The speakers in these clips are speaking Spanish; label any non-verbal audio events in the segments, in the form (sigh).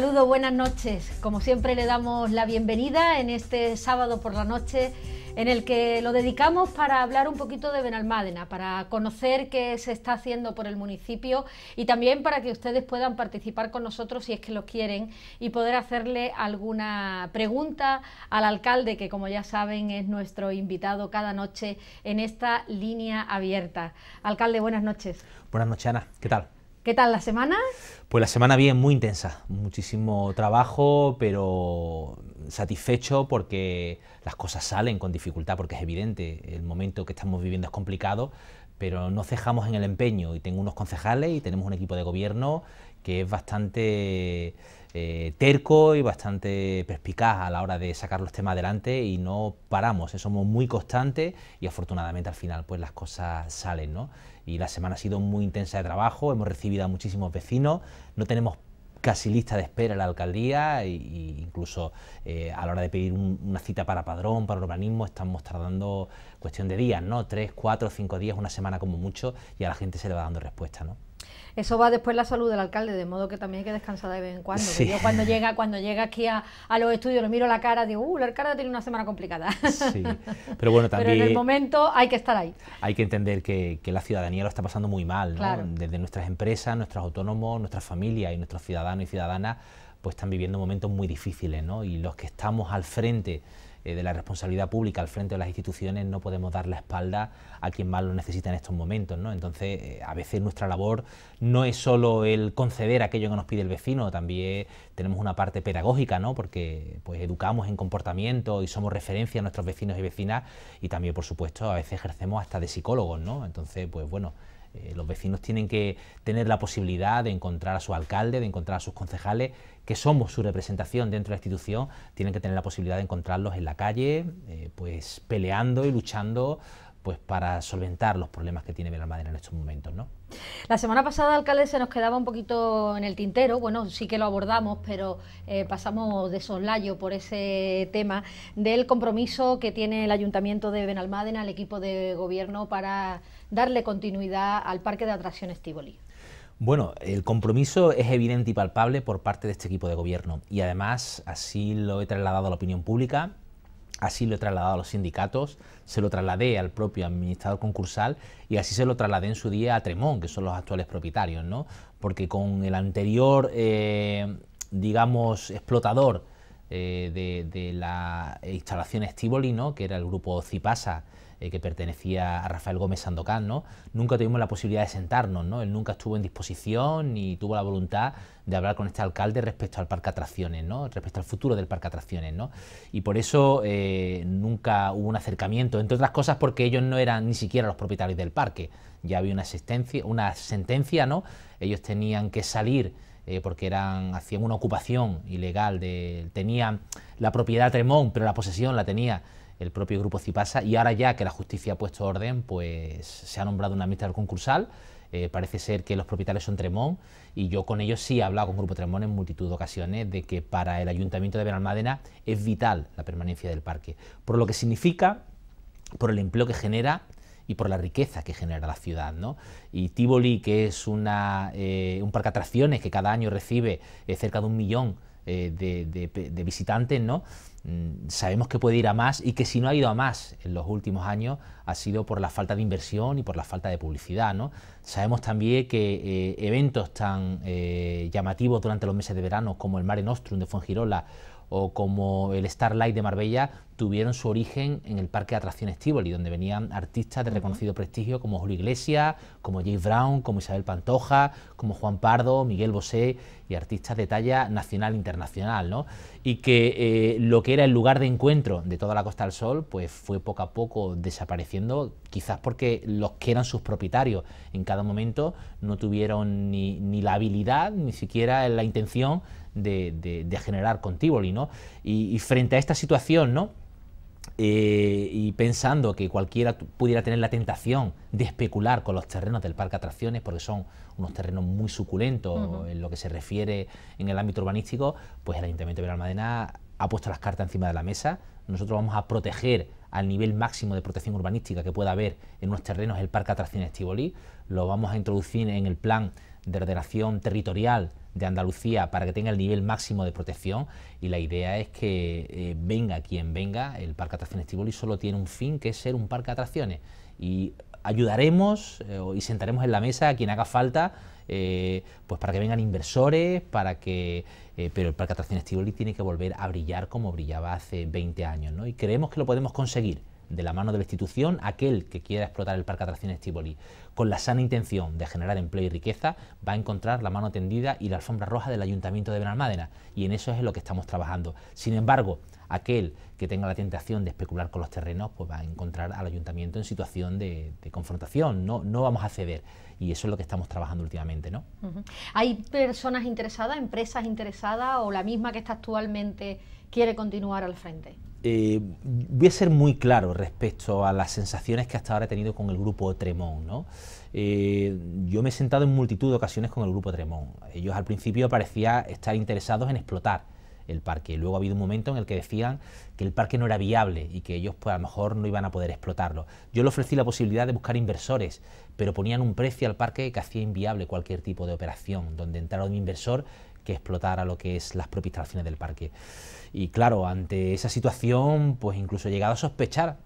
saludo, buenas noches. Como siempre le damos la bienvenida en este sábado por la noche en el que lo dedicamos para hablar un poquito de Benalmádena, para conocer qué se está haciendo por el municipio y también para que ustedes puedan participar con nosotros si es que lo quieren y poder hacerle alguna pregunta al alcalde, que como ya saben es nuestro invitado cada noche en esta línea abierta. Alcalde, buenas noches. Buenas noches, Ana. ¿Qué tal? ¿Qué tal la semana? Pues la semana bien, muy intensa. Muchísimo trabajo, pero satisfecho porque las cosas salen con dificultad, porque es evidente, el momento que estamos viviendo es complicado, pero no cejamos en el empeño y tengo unos concejales y tenemos un equipo de gobierno que es bastante eh, terco y bastante perspicaz a la hora de sacar los temas adelante y no paramos, eh, somos muy constantes y afortunadamente al final pues las cosas salen. ¿no? Y la semana ha sido muy intensa de trabajo, hemos recibido a muchísimos vecinos, no tenemos casi lista de espera en la alcaldía e, incluso eh, a la hora de pedir una cita para padrón, para urbanismo, estamos tardando cuestión de días, ¿no? Tres, cuatro, cinco días, una semana como mucho, y a la gente se le va dando respuesta, ¿no? eso va después la salud del alcalde, de modo que también hay que descansar de vez en cuando. yo cuando llega, cuando llega aquí a, los estudios, lo miro la cara, digo, uh, la alcalde tiene una semana complicada. Sí, pero bueno, también... (laughs) Pero en el momento hay que estar ahí. Hay que entender que, la ciudadanía lo está pasando muy mal, Desde nuestras empresas, nuestros autónomos, nuestras familias y nuestros ciudadanos y ciudadanas pues están viviendo momentos muy difíciles, ¿no? Y los que estamos al frente eh, de la responsabilidad pública, al frente de las instituciones, no podemos dar la espalda a quien más lo necesita en estos momentos, ¿no? Entonces, eh, a veces nuestra labor no es solo el conceder aquello que nos pide el vecino, también tenemos una parte pedagógica, ¿no? Porque pues educamos en comportamiento y somos referencia a nuestros vecinos y vecinas y también, por supuesto, a veces ejercemos hasta de psicólogos, ¿no? Entonces, pues bueno, eh, los vecinos tienen que tener la posibilidad de encontrar a su alcalde, de encontrar a sus concejales, que somos su representación dentro de la institución, tienen que tener la posibilidad de encontrarlos en la calle, eh, pues peleando y luchando pues para solventar los problemas que tiene Madera en estos momentos, la semana pasada, alcalde, se nos quedaba un poquito en el tintero, bueno, sí que lo abordamos, pero eh, pasamos de soslayo por ese tema del compromiso que tiene el Ayuntamiento de Benalmádena, al equipo de gobierno, para darle continuidad al Parque de Atracciones Tivoli. Bueno, el compromiso es evidente y palpable por parte de este equipo de gobierno y además así lo he trasladado a la opinión pública, así lo he trasladado a los sindicatos, se lo trasladé al propio administrador concursal y así se lo trasladé en su día a Tremón, que son los actuales propietarios, ¿no? Porque con el anterior, eh, digamos, explotador eh, de, la instalación Estivoli, ¿no? Que era el grupo Cipasa, eh, que pertenecía a Rafael Gómez Sandocán, ¿no? Nunca tuvimos la posibilidad de sentarnos, ¿no? Él nunca estuvo en disposición ni tuvo la voluntad de hablar con este alcalde respecto al parque atracciones, respecto al futuro del parque atracciones. ¿no? Y por eso eh, nunca hubo un acercamiento, entre otras cosas porque ellos no eran ni siquiera los propietarios del parque. Ya había una, una sentencia, ¿no? ellos tenían que salir eh, porque eran, hacían una ocupación ilegal, de, tenían la propiedad Tremont, pero la posesión la tenía el propio grupo Cipasa y ahora ya que la justicia ha puesto orden, pues se ha nombrado una ministra concursal eh, parece ser que los propietarios son Tremón y yo con ellos sí he hablado con Grupo Tremón en multitud de ocasiones de que para el Ayuntamiento de Benalmádena es vital la permanencia del parque, por lo que significa, por el empleo que genera y por la riqueza que genera la ciudad. Y Tivoli, que es una, eh, un parque de atracciones que cada año recibe eh, cerca de un millón eh, de, visitantes, ¿no? Mm, sabemos que puede ir a más y que si no ha ido a más en los últimos años ha sido por la falta de inversión y por la falta de publicidad. ¿no? Sabemos también que eh, eventos tan eh, llamativos durante los meses de verano como el Mare Nostrum de Fuengirola o como el Starlight de Marbella tuvieron su origen en el Parque de Atracciones Tivoli, donde venían artistas de reconocido prestigio como Julio Iglesias, como Jay Brown, como Isabel Pantoja, como Juan Pardo, Miguel Bosé y artistas de talla nacional e internacional. Y que eh, lo que era el lugar de encuentro de toda la Costa del Sol pues fue poco a poco desapareciendo, quizás porque los que eran sus propietarios en cada momento no tuvieron ni, ni la habilidad, ni siquiera la intención de, generar con Tivoli, ¿no? Y, frente a esta situación, ¿no? Eh, y pensando que cualquiera pudiera tener la tentación de especular con los terrenos del parque atracciones, porque son unos terrenos muy suculentos en lo que se refiere en el ámbito urbanístico, pues el Ayuntamiento de Almadena ha puesto las cartas encima de la mesa. Nosotros vamos a proteger al nivel máximo de protección urbanística que pueda haber en unos terrenos el Parque Atracciones Tivoli. Lo vamos a introducir en el plan de ordenación territorial de Andalucía para que tenga el nivel máximo de protección y la idea es que eh, venga quien venga, el parque atracciones Tivoli solo tiene un fin que es ser un parque de atracciones y ayudaremos eh, y sentaremos en la mesa a quien haga falta eh, pues para que vengan inversores, para que pero el parque atracciones Tivoli tiene que volver a brillar como brillaba hace 20 años, ¿no? Y creemos que lo podemos conseguir de la mano de la institución, aquel que quiera explotar el parque de atracciones Tivoli con la sana intención de generar empleo y riqueza, va a encontrar la mano tendida y la alfombra roja del Ayuntamiento de Benalmádena. Y en eso es en lo que estamos trabajando. Sin embargo, aquel que tenga la tentación de especular con los terrenos, pues va a encontrar al Ayuntamiento en situación de, confrontación. No, no vamos a ceder. Y eso es lo que estamos trabajando últimamente. ¿no? ¿Hay personas interesadas, empresas interesadas o la misma que está actualmente quiere continuar al frente? Eh, voy a ser muy claro respecto a las sensaciones que hasta ahora he tenido con el grupo Tremón. Eh, yo me he sentado en multitud de ocasiones con el grupo Tremón. Ellos al principio parecían estar interesados en explotar el parque. Luego ha habido un momento en el que decían que el parque no era viable y que ellos pues, a lo mejor no iban a poder explotarlo. Yo le ofrecí la posibilidad de buscar inversores, pero ponían un precio al parque que hacía inviable cualquier tipo de operación, donde entrara un inversor que explotara lo que es las propias instalaciones del parque. Y claro, ante esa situación, pues incluso he llegado a sospechar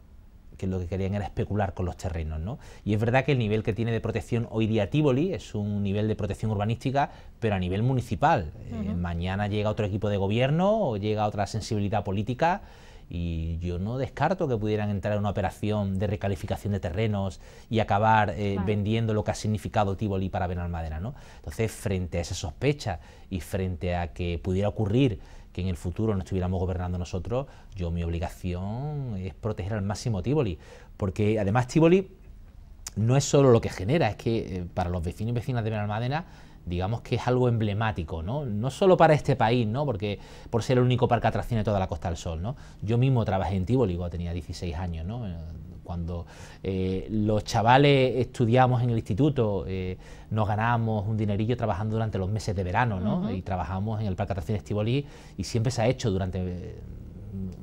que lo que querían era especular con los terrenos. ¿no? Y es verdad que el nivel que tiene de protección hoy día Tíboli es un nivel de protección urbanística, pero a nivel municipal. Eh, mañana llega otro equipo de gobierno o llega otra sensibilidad política y yo no descarto que pudieran entrar en una operación de recalificación de terrenos y acabar eh, vendiendo lo que ha significado Tíboli para Benalmádena. ¿no? Entonces, frente a esa sospecha y frente a que pudiera ocurrir que en el futuro no estuviéramos gobernando nosotros, yo mi obligación es proteger al máximo Tivoli, porque además Tivoli no es solo lo que genera, es que eh, para los vecinos y vecinas de Benalmádena digamos que es algo emblemático, ¿no? No solo para este país, ¿no? Porque por ser el único parque de de toda la Costa del Sol, ¿no? Yo mismo trabajé en Tivoli cuando tenía 16 años, ¿no? Cuando eh, los chavales estudiamos en el instituto, eh, nos ganábamos un dinerillo trabajando durante los meses de verano, ¿no? Y trabajamos en el Parque Atracción Estivoli y siempre se ha hecho durante eh,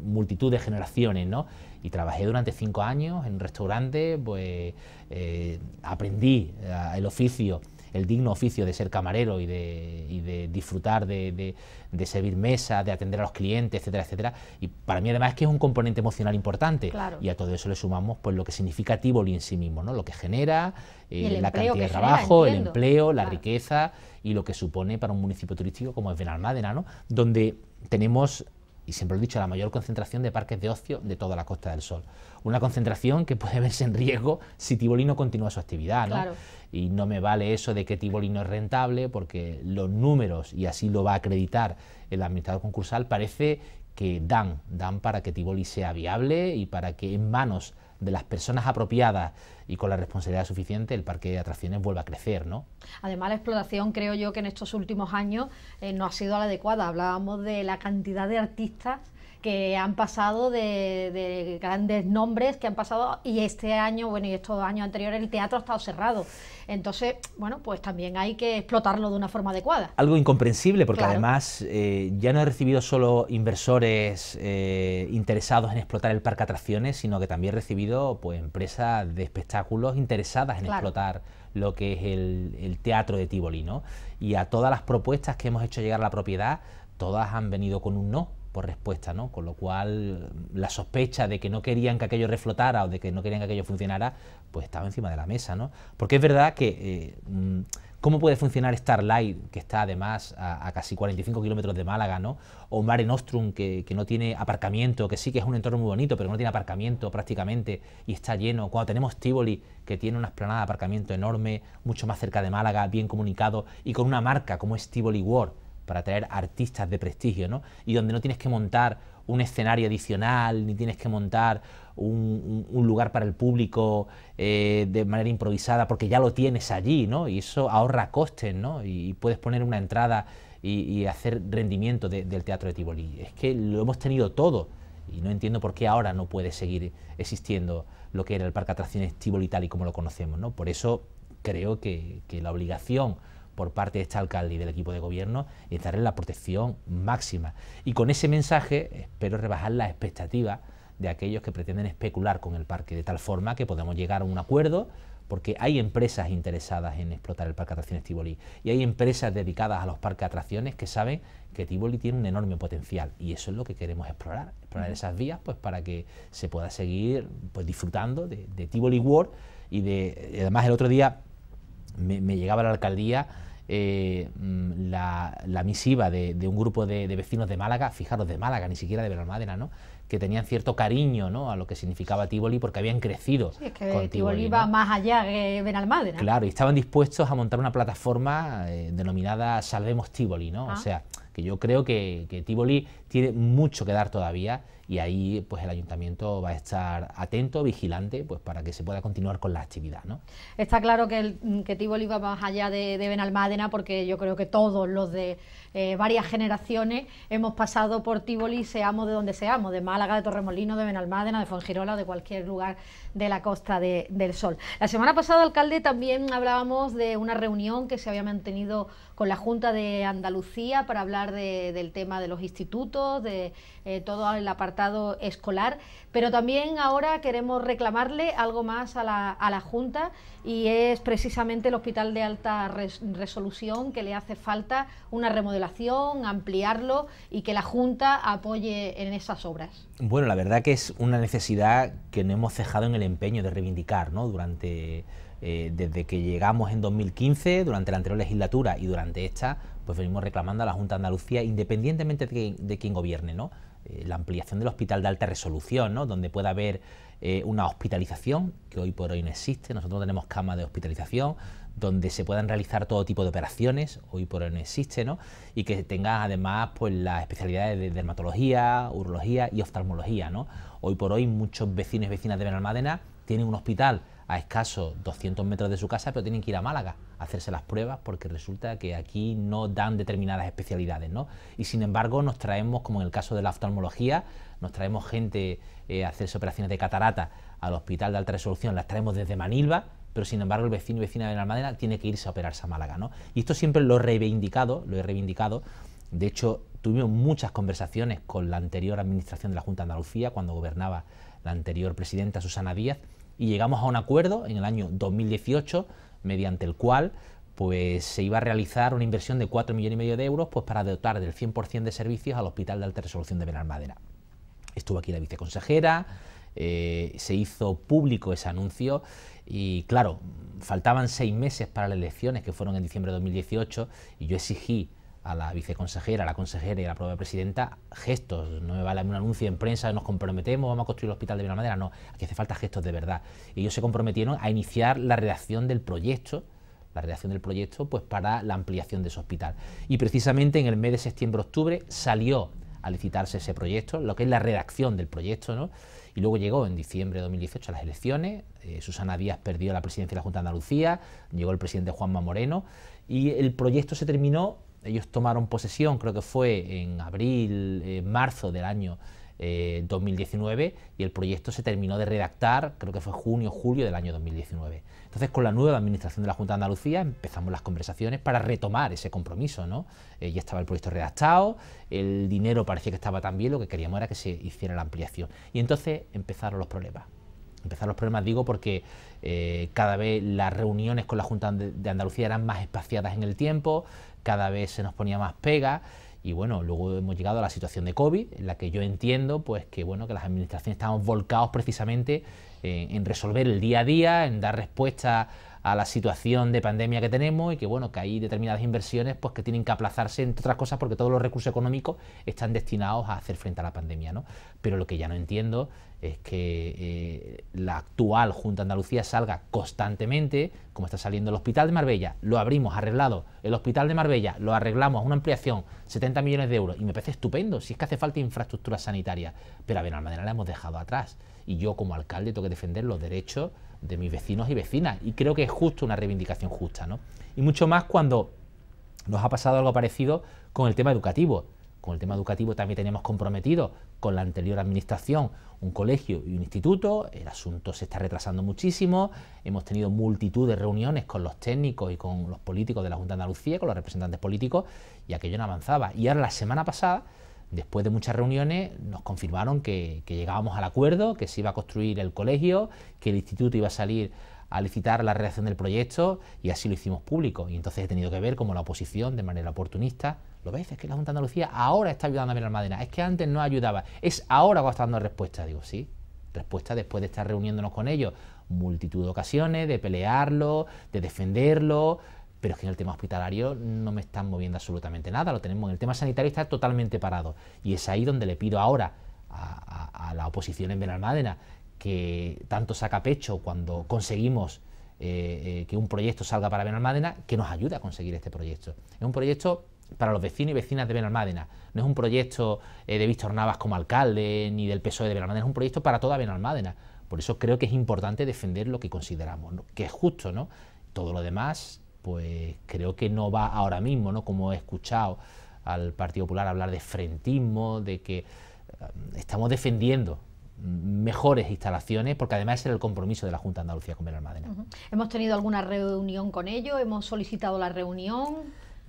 multitud de generaciones, ¿no? Y trabajé durante cinco años en restaurantes, pues aprendí el oficio el digno oficio de ser camarero y de, disfrutar de, de, servir mesa, de atender a los clientes, etcétera, etcétera. Y para mí además es que es un componente emocional importante. Y a todo eso le sumamos pues lo que significa Tivoli en sí mismo, ¿no? Lo que genera, eh, la cantidad de trabajo, el empleo, la riqueza y lo que supone para un municipio turístico como es Benalmádena, ¿no? Donde tenemos y siempre lo he dicho, la mayor concentración de parques de ocio de toda la Costa del Sol. Una concentración que puede (laughs) verse en riesgo si Tivoli no continúa su actividad. Y no me vale eso de que Tivoli no es rentable, porque los números, y así lo va a acreditar el administrador concursal, parece que dan, dan para que Tivoli sea viable y para que en manos de las personas apropiadas y con la responsabilidad suficiente, el parque de atracciones vuelva a crecer. ¿no? Además, la explotación creo yo que en estos últimos años eh, no ha sido la adecuada. Hablábamos de la cantidad de artistas que han pasado de, grandes nombres que han pasado y este año, bueno, y estos años anteriores el teatro ha estado cerrado. Entonces, bueno, pues también hay que explotarlo de una forma adecuada. Algo incomprensible porque además eh, ya no he recibido solo inversores eh, interesados en explotar el parque atracciones, sino que también he recibido pues empresas de espectáculos interesadas en explotar lo que es el, teatro de Tivoli, ¿no? Y a todas las propuestas que hemos hecho llegar a la propiedad, todas han venido con un no por respuesta, ¿no? Con lo cual la sospecha de que no querían que aquello reflotara o de que no querían que aquello funcionara, pues estaba encima de la mesa, ¿no? Porque es verdad que eh, mm, cómo puede funcionar Starlight, que está además a, casi 45 kilómetros de Málaga, ¿no? O Mare Nostrum, que, que, no tiene aparcamiento, que sí que es un entorno muy bonito, pero no tiene aparcamiento prácticamente y está lleno. Cuando tenemos Tivoli, que tiene una esplanada de aparcamiento enorme, mucho más cerca de Málaga, bien comunicado y con una marca como es Tivoli World para traer artistas de prestigio, ¿no? Y donde no tienes que montar un escenario adicional, ni tienes que montar un, lugar para el público eh, de manera improvisada, porque ya lo tienes allí, ¿no? Y eso ahorra costes, ¿no? Y, puedes poner una entrada y, hacer rendimiento del teatro de Tivoli. Es que lo hemos tenido todo y no entiendo por qué ahora no puede seguir existiendo lo que era el parque de atracciones Tivoli tal y como lo conocemos, ¿no? Por eso creo que, que la obligación por parte de este alcalde y del equipo de gobierno y en la protección máxima. Y con ese mensaje espero rebajar las expectativas de aquellos que pretenden especular con el parque, de tal forma que podamos llegar a un acuerdo, porque hay empresas interesadas en explotar el parque de atracciones Tivoli y hay empresas dedicadas a los parques de atracciones que saben que Tivoli tiene un enorme potencial y eso es lo que queremos explorar, explorar esas vías pues para que se pueda seguir pues, disfrutando de, Tivoli World y de además el otro día me, me llegaba a la alcaldía eh, mm, la, misiva de, un grupo de, vecinos de Málaga, fijaros, de Málaga, ni siquiera de Benalmádena, ¿no? que tenían cierto cariño ¿no? a lo que significaba Tíboli... porque habían crecido. con más allá que Benalmádena. Claro, y estaban dispuestos a montar una plataforma eh, denominada Salvemos Tíboli... ¿no? O ah. sea, que yo creo que, que tiene mucho que dar todavía y ahí pues el ayuntamiento va a estar atento, vigilante, pues para que se pueda continuar con la actividad. Está claro que, el, que va más allá de Benalmádena porque yo creo que todos los de eh, varias generaciones hemos pasado por Tivoli, seamos de donde seamos, de Málaga, de Torremolino, de Benalmádena, de Fonjirola, de cualquier lugar de la Costa del Sol. La semana pasada, alcalde, también hablábamos de una reunión que se había mantenido con la Junta de Andalucía para hablar del tema de los institutos, de eh, todo el apartado escolar, pero también ahora queremos reclamarle algo más a la Junta y es precisamente el Hospital de Alta Resolución que le hace falta una remodelación ampliarlo y que la Junta apoye en esas obras? Bueno, la verdad que es una necesidad que no hemos cejado en el empeño de reivindicar ¿no? durante... Eh, desde que llegamos en 2015, durante la anterior legislatura y durante esta, pues venimos reclamando a la Junta de Andalucía, independientemente de, quién gobierne, ¿no? Eh, la ampliación del hospital de alta resolución, Donde pueda haber eh, una hospitalización, que hoy por hoy no existe, nosotros tenemos cama de hospitalización, donde se puedan realizar todo tipo de operaciones, hoy por hoy no existe, ¿no? Y que tengan, además pues las especialidades de dermatología, urología y oftalmología, Hoy por hoy muchos vecinos y vecinas de Benalmádena tienen un hospital a escasos 200 metros de su casa, pero tienen que ir a Málaga a hacerse las pruebas porque resulta que aquí no dan determinadas especialidades, Y sin embargo nos traemos, como en el caso de la oftalmología, nos traemos gente eh, a hacerse operaciones de catarata al hospital de alta resolución, las traemos desde Manilva pero sin embargo el vecino y vecina de Almadena tiene que irse a operarse a Málaga. ¿no? Y esto siempre lo he reivindicado, lo he reivindicado. De hecho, tuvimos muchas conversaciones con la anterior administración de la Junta de Andalucía, cuando gobernaba la anterior presidenta Susana Díaz, y llegamos a un acuerdo en el año 2018, mediante el cual pues se iba a realizar una inversión de 4 millones y medio de euros pues, para dotar del 100% de servicios al Hospital de Alta Resolución de Benalmádena. Estuvo aquí la viceconsejera, eh, se hizo público ese anuncio y claro, faltaban seis meses para las elecciones, que fueron en diciembre de 2018, y yo exigí a la viceconsejera, a la consejera y a la propia presidenta gestos. No me vale un anuncio en prensa, nos comprometemos, vamos a construir el hospital de manera No, aquí hace falta gestos de verdad. Y ellos se comprometieron a iniciar la redacción del proyecto, la redacción del proyecto pues para la ampliación de ese hospital. Y precisamente en el mes de septiembre-octubre salió a licitarse ese proyecto, lo que es la redacción del proyecto, Y luego llegó en diciembre de 2018 a las elecciones, eh, Susana Díaz perdió la presidencia de la Junta de Andalucía, llegó el presidente Juanma Moreno y el proyecto se terminó, ellos tomaron posesión, creo que fue en abril, eh, marzo del año 2019 eh, y el proyecto se terminó de redactar, creo que fue junio, o julio del año 2019. Entonces, con la nueva administración de la Junta de Andalucía empezamos las conversaciones para retomar ese compromiso. ¿no? Eh, ya estaba el proyecto redactado, el dinero parecía que estaba también lo que queríamos era que se hiciera la ampliación. Y entonces empezaron los problemas. Empezaron los problemas, digo, porque eh, cada vez las reuniones con la Junta de Andalucía eran más espaciadas en el tiempo, cada vez se nos ponía más pega. Y bueno, luego hemos llegado a la situación de COVID, en la que yo entiendo pues que bueno, que las administraciones estamos volcados precisamente en, en resolver el día a día, en dar respuesta a la situación de pandemia que tenemos y que bueno, que hay determinadas inversiones pues que tienen que aplazarse, entre otras cosas, porque todos los recursos económicos están destinados a hacer frente a la pandemia, ¿no? Pero lo que ya no entiendo es que eh, la actual Junta Andalucía salga constantemente, como está saliendo el Hospital de Marbella, lo abrimos arreglado, el Hospital de Marbella lo arreglamos, a una ampliación, 70 millones de euros, y me parece estupendo, si es que hace falta infraestructura sanitaria, pero a manera la hemos dejado atrás, y yo como alcalde tengo que defender los derechos de mis vecinos y vecinas. Y creo que es justo una reivindicación justa, Y mucho más cuando nos ha pasado algo parecido con el tema educativo. Con el tema educativo también teníamos comprometido con la anterior administración un colegio y un instituto, el asunto se está retrasando muchísimo, hemos tenido multitud de reuniones con los técnicos y con los políticos de la Junta de Andalucía, con los representantes políticos, y aquello no avanzaba. Y ahora la semana pasada Después de muchas reuniones nos confirmaron que, llegábamos al acuerdo, que se iba a construir el colegio, que el instituto iba a salir a licitar la redacción del proyecto y así lo hicimos público. Y entonces he tenido que ver cómo la oposición, de manera oportunista, lo veis, es que la Junta de Andalucía ahora está ayudando a Almadena es que antes no ayudaba, es ahora cuando dando respuesta. Digo, sí, respuesta después de estar reuniéndonos con ellos multitud de ocasiones, de pelearlo, de defenderlo, pero es que en el tema hospitalario no me están moviendo absolutamente nada, lo tenemos en el tema sanitario está totalmente parado. Y es ahí donde le pido ahora a, la oposición en Benalmádena que tanto saca pecho cuando conseguimos eh, eh, que un proyecto salga para Benalmádena, que nos ayude a conseguir este proyecto. Es un proyecto para los vecinos y vecinas de Benalmádena. No es un proyecto eh, de Víctor Navas como alcalde ni del PSOE de Benalmádena, es un proyecto para toda Benalmádena. Por eso creo que es importante defender lo que consideramos, que es justo, ¿no? Todo lo demás pues creo que no va ahora mismo, ¿no? Como he escuchado al Partido Popular hablar de frentismo, de que eh, estamos defendiendo mejores instalaciones, porque además es el compromiso de la Junta de Andalucía con Benalmádena. Hemos tenido alguna reunión con ellos, hemos solicitado la reunión.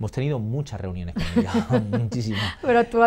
Hemos tenido muchas reuniones con ella, (laughs) muchísimas.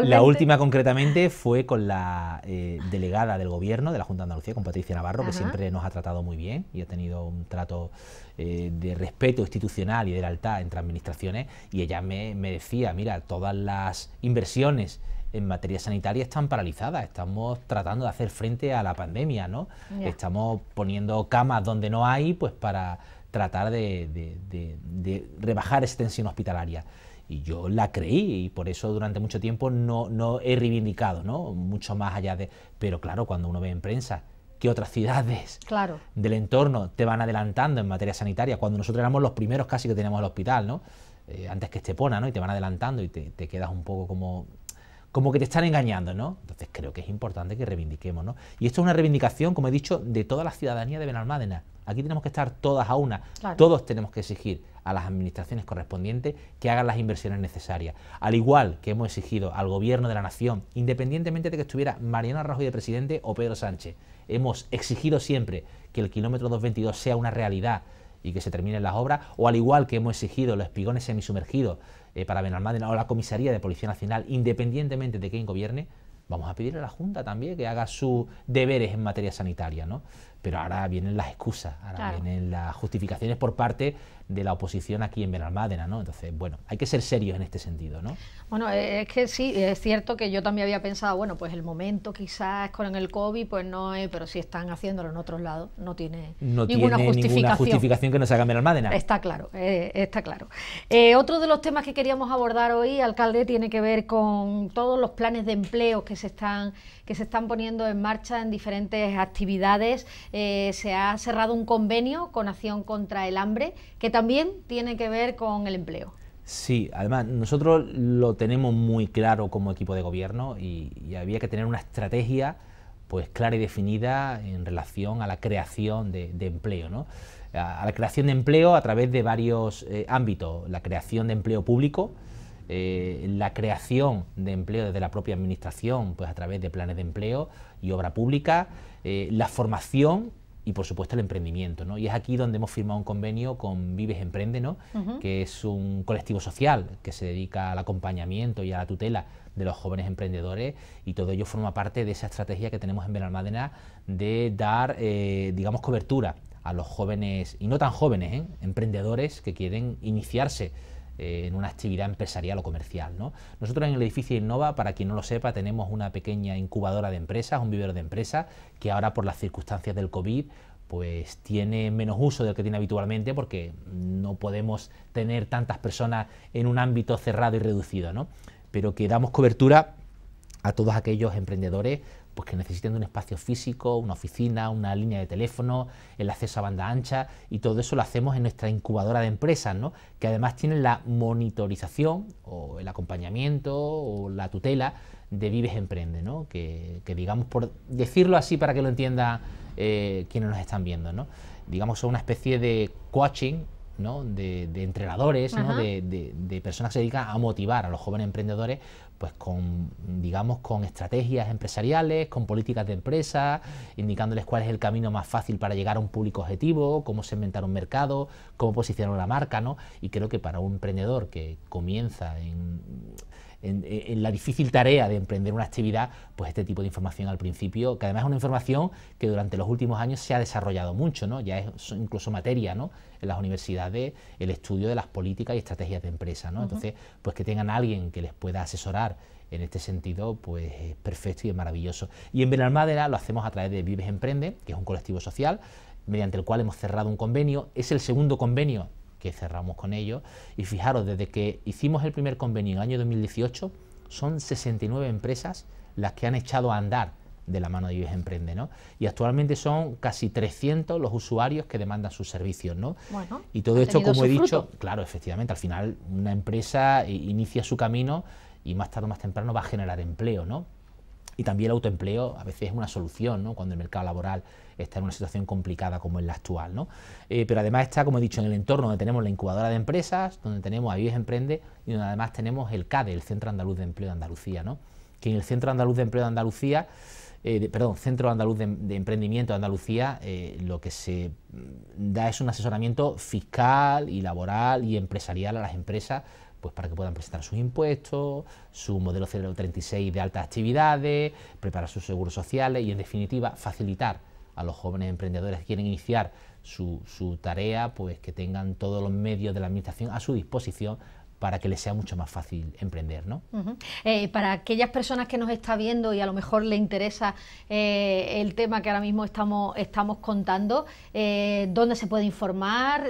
La última concretamente fue con la eh, delegada del gobierno de la Junta de Andalucía, con Patricia Navarro, que siempre nos ha tratado muy bien y ha tenido un trato eh, de respeto institucional y de lealtad entre administraciones. Y ella me, decía, mira, todas las inversiones en materia sanitaria están paralizadas, estamos tratando de hacer frente a la pandemia, ¿no? Estamos poniendo camas donde no hay, pues para tratar de, rebajar esa tensión hospitalaria. Y yo la creí y por eso durante mucho tiempo no, no he reivindicado, ¿no? Mucho más allá de... Pero claro, cuando uno ve en prensa que otras ciudades del entorno te van adelantando en materia sanitaria, cuando nosotros éramos los primeros casi que teníamos el hospital, ¿no? Eh, antes que Estepona, ¿no? Y te van adelantando y te quedas un poco como como que te están engañando, ¿no? Entonces creo que es importante que reivindiquemos, ¿no? Y esto es una reivindicación, como he dicho, de toda la ciudadanía de Benalmádena. Aquí tenemos que estar todas a una, todos tenemos que exigir a las administraciones correspondientes que hagan las inversiones necesarias. Al igual que hemos exigido al gobierno de la nación, independientemente de que estuviera Mariano Rajoy de presidente o Pedro Sánchez, hemos exigido siempre que el kilómetro 222 sea una realidad y que se terminen las obras, o al igual que hemos exigido los espigones semisumergidos eh, para Benalmádena o la comisaría de Policía Nacional, independientemente de quién gobierne, vamos a pedirle a la Junta también que haga sus deberes en materia sanitaria, ¿no? Pero ahora vienen las excusas, ahora vienen las justificaciones por parte de la oposición aquí en Benalmádena, ¿no? Entonces, bueno, hay que ser serios en este sentido, ¿no? Bueno, eh, es que sí, es cierto que yo también había pensado, bueno, pues el momento quizás con el COVID, pues no es, eh, pero si están haciéndolo en otros lados, no tiene no tiene justificación. ninguna justificación que no se haga en Benalmádena. Está claro, eh, está claro. otro de los temas que queríamos abordar hoy, alcalde, tiene que ver con todos los planes de empleo que se están, que se están poniendo en marcha en diferentes actividades. se ha cerrado un convenio con Acción contra el Hambre que también tiene que ver con el empleo. Sí, además nosotros lo tenemos muy claro como equipo de gobierno y, había que tener una estrategia pues clara y definida en relación a la creación de, empleo, a, la creación de empleo a través de varios eh, ámbitos, la creación de empleo público, eh, la creación de empleo desde la propia administración, pues a través de planes de empleo y obra pública, eh, la formación y por supuesto el emprendimiento. ¿no? Y es aquí donde hemos firmado un convenio con Vives Emprende, ¿no? que es un colectivo social que se dedica al acompañamiento y a la tutela de los jóvenes emprendedores y todo ello forma parte de esa estrategia que tenemos en Benalmádena de dar, eh, digamos, cobertura a los jóvenes, y no tan jóvenes, ¿eh? emprendedores que quieren iniciarse eh, en una actividad empresarial o comercial. ¿no? Nosotros en el edificio Innova, para quien no lo sepa, tenemos una pequeña incubadora de empresas, un vivero de empresas, que ahora por las circunstancias del COVID pues tiene menos uso del que tiene habitualmente porque no podemos tener tantas personas en un ámbito cerrado y reducido, ¿no? pero que damos cobertura a todos aquellos emprendedores pues que necesiten un espacio físico, una oficina, una línea de teléfono, el acceso a banda ancha y todo eso lo hacemos en nuestra incubadora de empresas, ¿no? que además tienen la monitorización o el acompañamiento o la tutela de Vives Emprende, ¿no? que, digamos, por decirlo así para que lo entienda eh, quienes nos están viendo, ¿no? digamos, son una especie de coaching de, entrenadores, de, personas que se dedican a motivar a los jóvenes emprendedores, pues con, digamos, con estrategias empresariales, con políticas de empresa, indicándoles cuál es el camino más fácil para llegar a un público objetivo, cómo segmentar un mercado, cómo posicionar una marca, ¿no? Y creo que para un emprendedor que comienza en, en, la difícil tarea de emprender una actividad, pues este tipo de información al principio, que además es una información que durante los últimos años se ha desarrollado mucho, ¿no? ya es incluso materia ¿no? en las universidades el estudio de las políticas y estrategias de empresa. ¿no? Entonces, pues que tengan a alguien que les pueda asesorar en este sentido, pues es perfecto y es maravilloso. Y en Benalmádena lo hacemos a través de Vives Emprende, que es un colectivo social, mediante el cual hemos cerrado un convenio. Es el segundo convenio que cerramos con ellos. Y fijaros, desde que hicimos el primer convenio en el año 2018, son 69 empresas las que han echado a andar de la mano de IBEX Emprende, Y actualmente son casi 300 los usuarios que demandan sus servicios, ¿no? y todo esto, como he dicho, claro, efectivamente, al final una empresa inicia su camino y más tarde o más temprano va a generar empleo, ¿no? Y también el autoempleo a veces es una solución, ¿no? Cuando el mercado laboral está en una situación complicada como es la actual. Eh, pero además está, como he dicho, en el entorno donde tenemos la incubadora de empresas, donde tenemos Avives Emprende y donde además tenemos el CADE, el Centro Andaluz de Empleo de Andalucía, que en el Centro Andaluz de Empleo de Andalucía eh, perdón, Centro Andaluz de, Emprendimiento de Andalucía, eh, lo que se da es un asesoramiento fiscal y laboral y empresarial a las empresas pues para que puedan presentar sus impuestos, su modelo 036 de altas actividades, preparar sus seguros sociales y, en definitiva, facilitar a los jóvenes emprendedores que quieren iniciar su, tarea, pues que tengan todos los medios de la administración a su disposición para que les sea mucho más fácil emprender. Eh, para aquellas personas que nos está viendo y a lo mejor le interesa eh, el tema que ahora mismo estamos, contando, eh, ¿dónde se puede informar?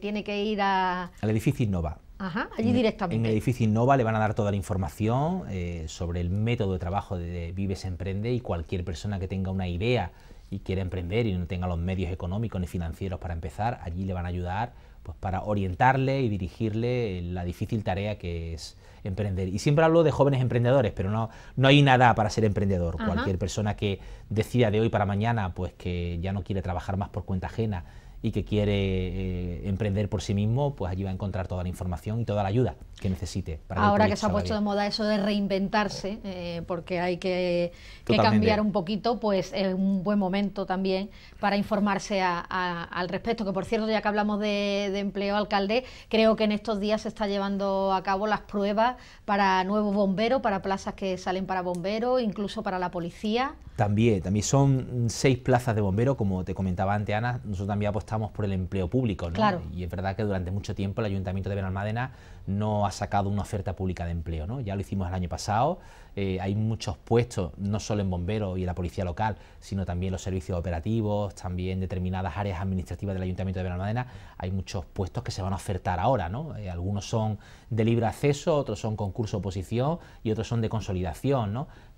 ¿Tiene que ir a...? Al edificio Innova. Ajá, allí directamente. En el edificio Innova le van a dar toda la información sobre el método de trabajo de, de Vives Emprende y cualquier persona que tenga una idea y quiere emprender y no tenga los medios económicos ni financieros para empezar, allí le van a ayudar pues, para orientarle y dirigirle la difícil tarea que es emprender. Y siempre hablo de jóvenes emprendedores, pero no, no hay nada para ser emprendedor. Cualquier persona que decida de hoy para mañana pues que ya no quiere trabajar más por cuenta ajena, y que quiere eh, emprender por sí mismo, pues allí va a encontrar toda la información y toda la ayuda que necesite. Para Ahora que, se ha puesto de moda eso de reinventarse, eh, porque hay que, cambiar un poquito, pues es un buen momento también para informarse al respecto. Que por cierto, ya que hablamos de, empleo alcalde, creo que en estos días se está llevando a cabo las pruebas para nuevos bomberos, para plazas que salen para bomberos, incluso para la policía. También, también son seis plazas de bomberos, como te comentaba antes Ana, nosotros también apostamos por el empleo público. Y es verdad que durante mucho tiempo el Ayuntamiento de Benalmádena no ha sacado una oferta pública de empleo. Ya lo hicimos el año pasado. Eh, hay muchos puestos, no solo en bomberos y en la policía local, sino también los servicios operativos, también determinadas áreas administrativas del Ayuntamiento de Benalmádena. Hay muchos puestos que se van a ofertar ahora. Eh, algunos son de libre acceso, otros son concurso-oposición y otros son de consolidación.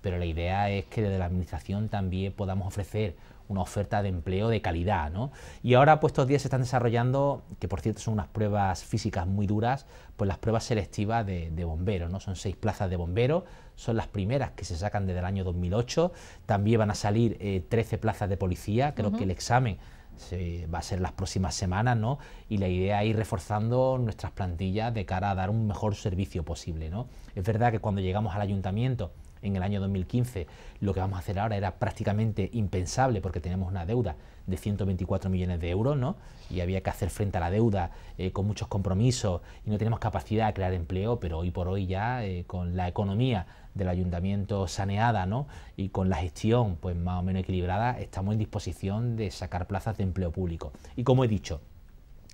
Pero la idea es que desde la Administración también podamos ofrecer una oferta de empleo de calidad. ¿no? Y ahora pues estos días se están desarrollando, que por cierto son unas pruebas físicas muy duras, pues las pruebas selectivas de, bomberos. ¿no? Son seis plazas de bomberos, son las primeras que se sacan desde el año 2008. También van a salir 13 eh, plazas de policía, creo que el examen va a ser las próximas semanas, ¿no? Y la idea es ir reforzando nuestras plantillas de cara a dar un mejor servicio posible, ¿no? Es verdad que cuando llegamos al ayuntamiento en el año 2015, lo que vamos a hacer ahora era prácticamente impensable porque tenemos una deuda de 124 millones de euros, ¿no? Y había que hacer frente a la deuda eh, con muchos compromisos y no tenemos capacidad de crear empleo, pero hoy por hoy ya eh, con la economía del ayuntamiento saneada, Y con la gestión pues más o menos equilibrada, estamos en disposición de sacar plazas de empleo público. Y como he dicho,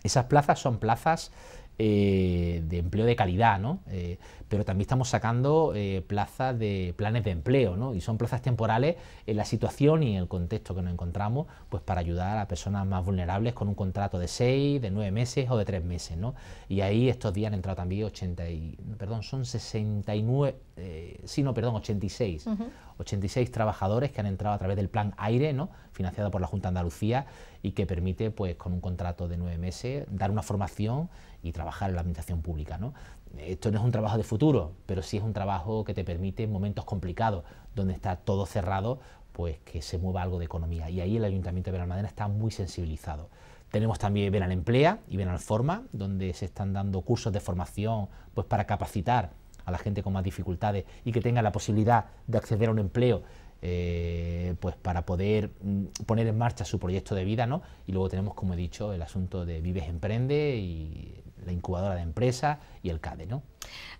esas plazas son plazas eh, de empleo de calidad, ¿no? Eh, pero también estamos sacando eh, plazas de planes de empleo, ¿no? Y son plazas temporales en la situación y en el contexto que nos encontramos, pues para ayudar a personas más vulnerables con un contrato de seis, de nueve meses o de tres meses, Y ahí estos días han entrado también y, perdón, son 69, sí, no, perdón, 86, 86 trabajadores que han entrado a través del plan Aire, ¿no? Financiado por la Junta de Andalucía y que permite, pues, con un contrato de nueve meses, dar una formación y trabajar en la administración pública. ¿no? Esto no es un trabajo de futuro, pero sí es un trabajo que te permite en momentos complicados, donde está todo cerrado, pues que se mueva algo de economía. Y ahí el Ayuntamiento de Madena está muy sensibilizado. Tenemos también Benal Emplea y Benal Forma, donde se están dando cursos de formación pues, para capacitar a la gente con más dificultades y que tenga la posibilidad de acceder a un empleo eh, pues para poder mm, poner en marcha su proyecto de vida, ¿no? Y luego tenemos, como he dicho, el asunto de Vives Emprende y la incubadora de empresas y el CADE, ¿no?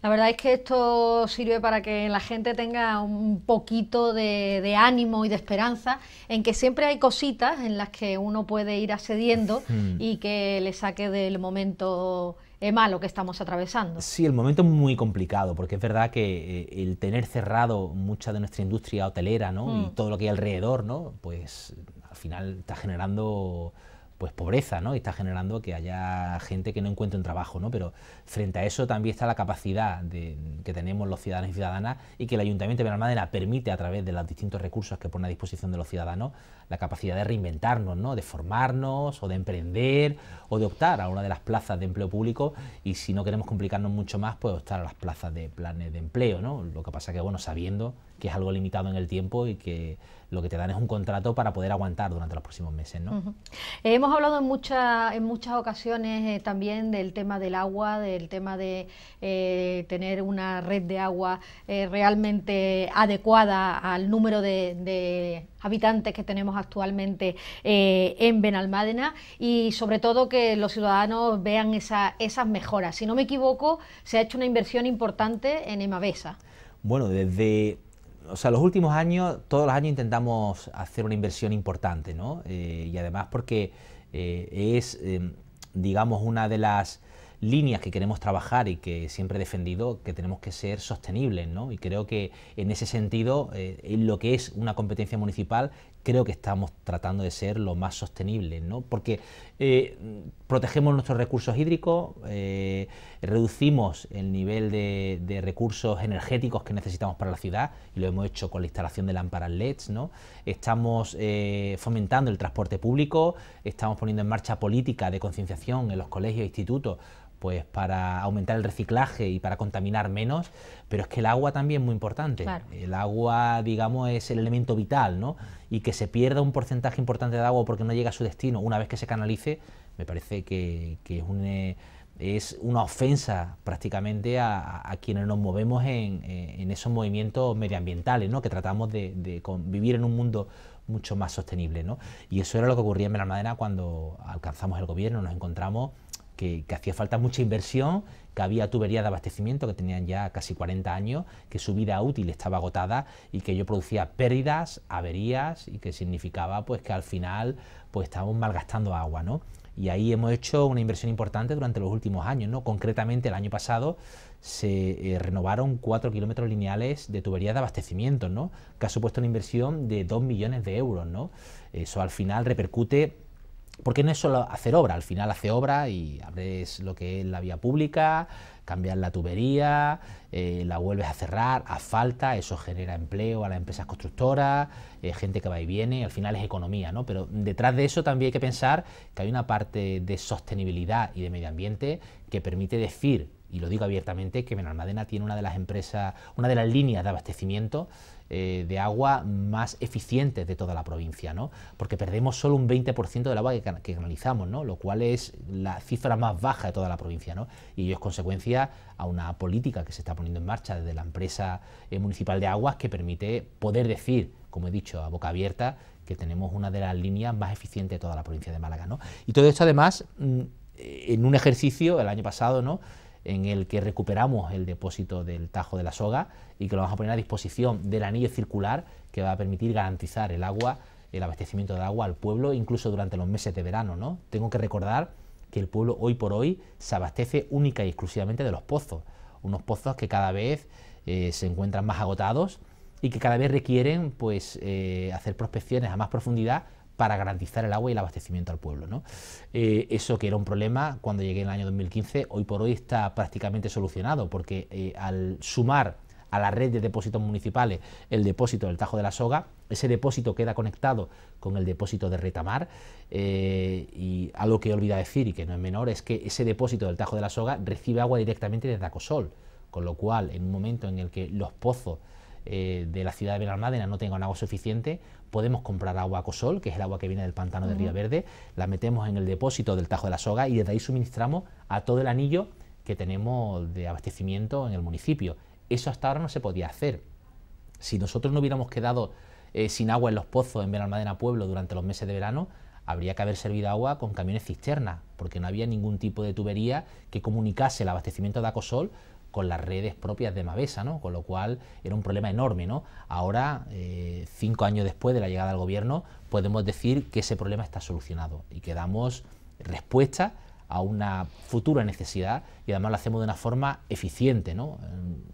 La verdad es que esto sirve para que la gente tenga un poquito de, ánimo y de esperanza en que siempre hay cositas en las que uno puede ir accediendo hmm. y que le saque del momento eh, malo que estamos atravesando. Sí, el momento es muy complicado, porque es verdad que eh, el tener cerrado mucha de nuestra industria hotelera ¿no? y hmm. todo lo que hay alrededor, ¿no? pues al final está generando pues pobreza, ¿no? Y está generando que haya gente que no encuentre un trabajo, ¿no? Pero frente a eso también está la capacidad que tenemos los ciudadanos y ciudadanas y que el Ayuntamiento de Madera permite a través de los distintos recursos que pone a disposición de los ciudadanos la capacidad de reinventarnos, ¿no? de formarnos o de emprender o de optar a una de las plazas de empleo público y si no queremos complicarnos mucho más, pues optar a las plazas de planes de empleo. Lo que pasa que, bueno, sabiendo que es algo limitado en el tiempo y que lo que te dan es un contrato para poder aguantar durante los próximos meses. ¿no? Eh, hemos hablado en, en muchas ocasiones eh, también del tema del agua, del tema de eh, tener una red de agua realmente adecuada al número de habitantes que tenemos actualmente eh, en Benalmádena y sobre todo que los ciudadanos vean esas mejoras. Si no me equivoco, se ha hecho una inversión importante en Emavesa. Bueno, desde sea, los últimos años, todos los años intentamos hacer una inversión importante, ¿no? Eh, y además porque eh, es, em, digamos, una de las líneas que queremos trabajar y que siempre he defendido que tenemos que ser sostenibles, Y creo que en ese sentido, eh, en lo que es una competencia municipal, creo que estamos tratando de ser lo más sostenibles, ¿no? Porque eh, protegemos nuestros recursos hídricos, eh, reducimos el nivel de, recursos energéticos que necesitamos para la ciudad, y lo hemos hecho con la instalación de lámparas LEDs, Estamos fomentando el transporte público, estamos poniendo en marcha política de concienciación en los colegios e institutos pues para aumentar el reciclaje y para contaminar menos, pero es que el agua también es muy importante. El agua, digamos, es el elemento vital, ¿no? Y que se pierda un porcentaje importante de agua porque no llega a su destino una vez que se canalice, me parece que, es eh, es una ofensa prácticamente a, quienes nos movemos en, eh, en, esos movimientos medioambientales, ¿no? que tratamos de, vivir en un mundo mucho más sostenible. ¿no? Y eso era lo que ocurría en Benalmádena cuando alcanzamos el gobierno, nos encontramos que, hacía falta mucha inversión, que había tuberías de abastecimiento que tenían ya casi 40 años, que su vida útil estaba agotada y que ello producía pérdidas, averías y que significaba pues que al final pues estábamos malgastando agua, ¿no? Y ahí hemos hecho una inversión importante durante los últimos años, ¿no? Concretamente el año pasado se eh, renovaron cuatro kilómetros lineales de tuberías de abastecimiento, ¿no? Que ha supuesto una inversión de 2 millones de euros, ¿no? Eso al final repercute porque no es solo hacer obra, al final hace obra y abres lo que es la vía pública, cambias la tubería, eh, la vuelves a cerrar, a falta, eso genera empleo a las empresas constructoras, eh, gente que va y viene, al final es economía, ¿no? Pero detrás de eso también hay que pensar que hay una parte de sostenibilidad y de medio ambiente que permite decir, y lo digo abiertamente, que Almadena tiene una de las empresas, una de las líneas de abastecimiento eh, de agua más eficiente de toda la provincia, ¿no? porque perdemos solo un 20% del agua que, canalizamos, ¿no? lo cual es la cifra más baja de toda la provincia, ¿no? y ello es consecuencia a una política que se está poniendo en marcha desde la empresa eh, municipal de aguas que permite poder decir, como he dicho, a boca abierta, que tenemos una de las líneas más eficientes de toda la provincia de Málaga. ¿no? Y todo esto además... Mm, en un ejercicio el año pasado, ¿no? en el que recuperamos el depósito del Tajo de la Soga y que lo vamos a poner a disposición del anillo circular que va a permitir garantizar el agua, el abastecimiento de agua al pueblo, incluso durante los meses de verano. ¿no? Tengo que recordar que el pueblo hoy por hoy se abastece única y exclusivamente de los pozos, unos pozos que cada vez eh, se encuentran más agotados y que cada vez requieren pues, eh, hacer prospecciones a más profundidad para garantizar el agua y el abastecimiento al pueblo. Eh, eso que era un problema cuando llegué en el año 2015, hoy por hoy está prácticamente solucionado, porque eh, al sumar a la red de depósitos municipales el depósito del Tajo de la Soga, ese depósito queda conectado con el depósito de Retamar eh, y algo que olvida decir y que no es menor es que ese depósito del Tajo de la Soga recibe agua directamente desde Acosol, con lo cual en un momento en el que los pozos eh, de la ciudad de Benalmádena no tengan agua suficiente, podemos comprar agua acosol, que es el agua que viene del pantano de Río Verde, la metemos en el depósito del Tajo de la Soga y desde ahí suministramos a todo el anillo que tenemos de abastecimiento en el municipio. Eso hasta ahora no se podía hacer. Si nosotros no hubiéramos quedado eh, sin agua en los pozos en Benalmádena Pueblo durante los meses de verano, habría que haber servido agua con camiones cisterna, porque no había ningún tipo de tubería que comunicase el abastecimiento de Acosol con las redes propias de Mavesa, ¿no? con lo cual era un problema enorme. ¿no? Ahora, eh, cinco años después de la llegada al gobierno, podemos decir que ese problema está solucionado y que damos respuesta a una futura necesidad y además lo hacemos de una forma eficiente,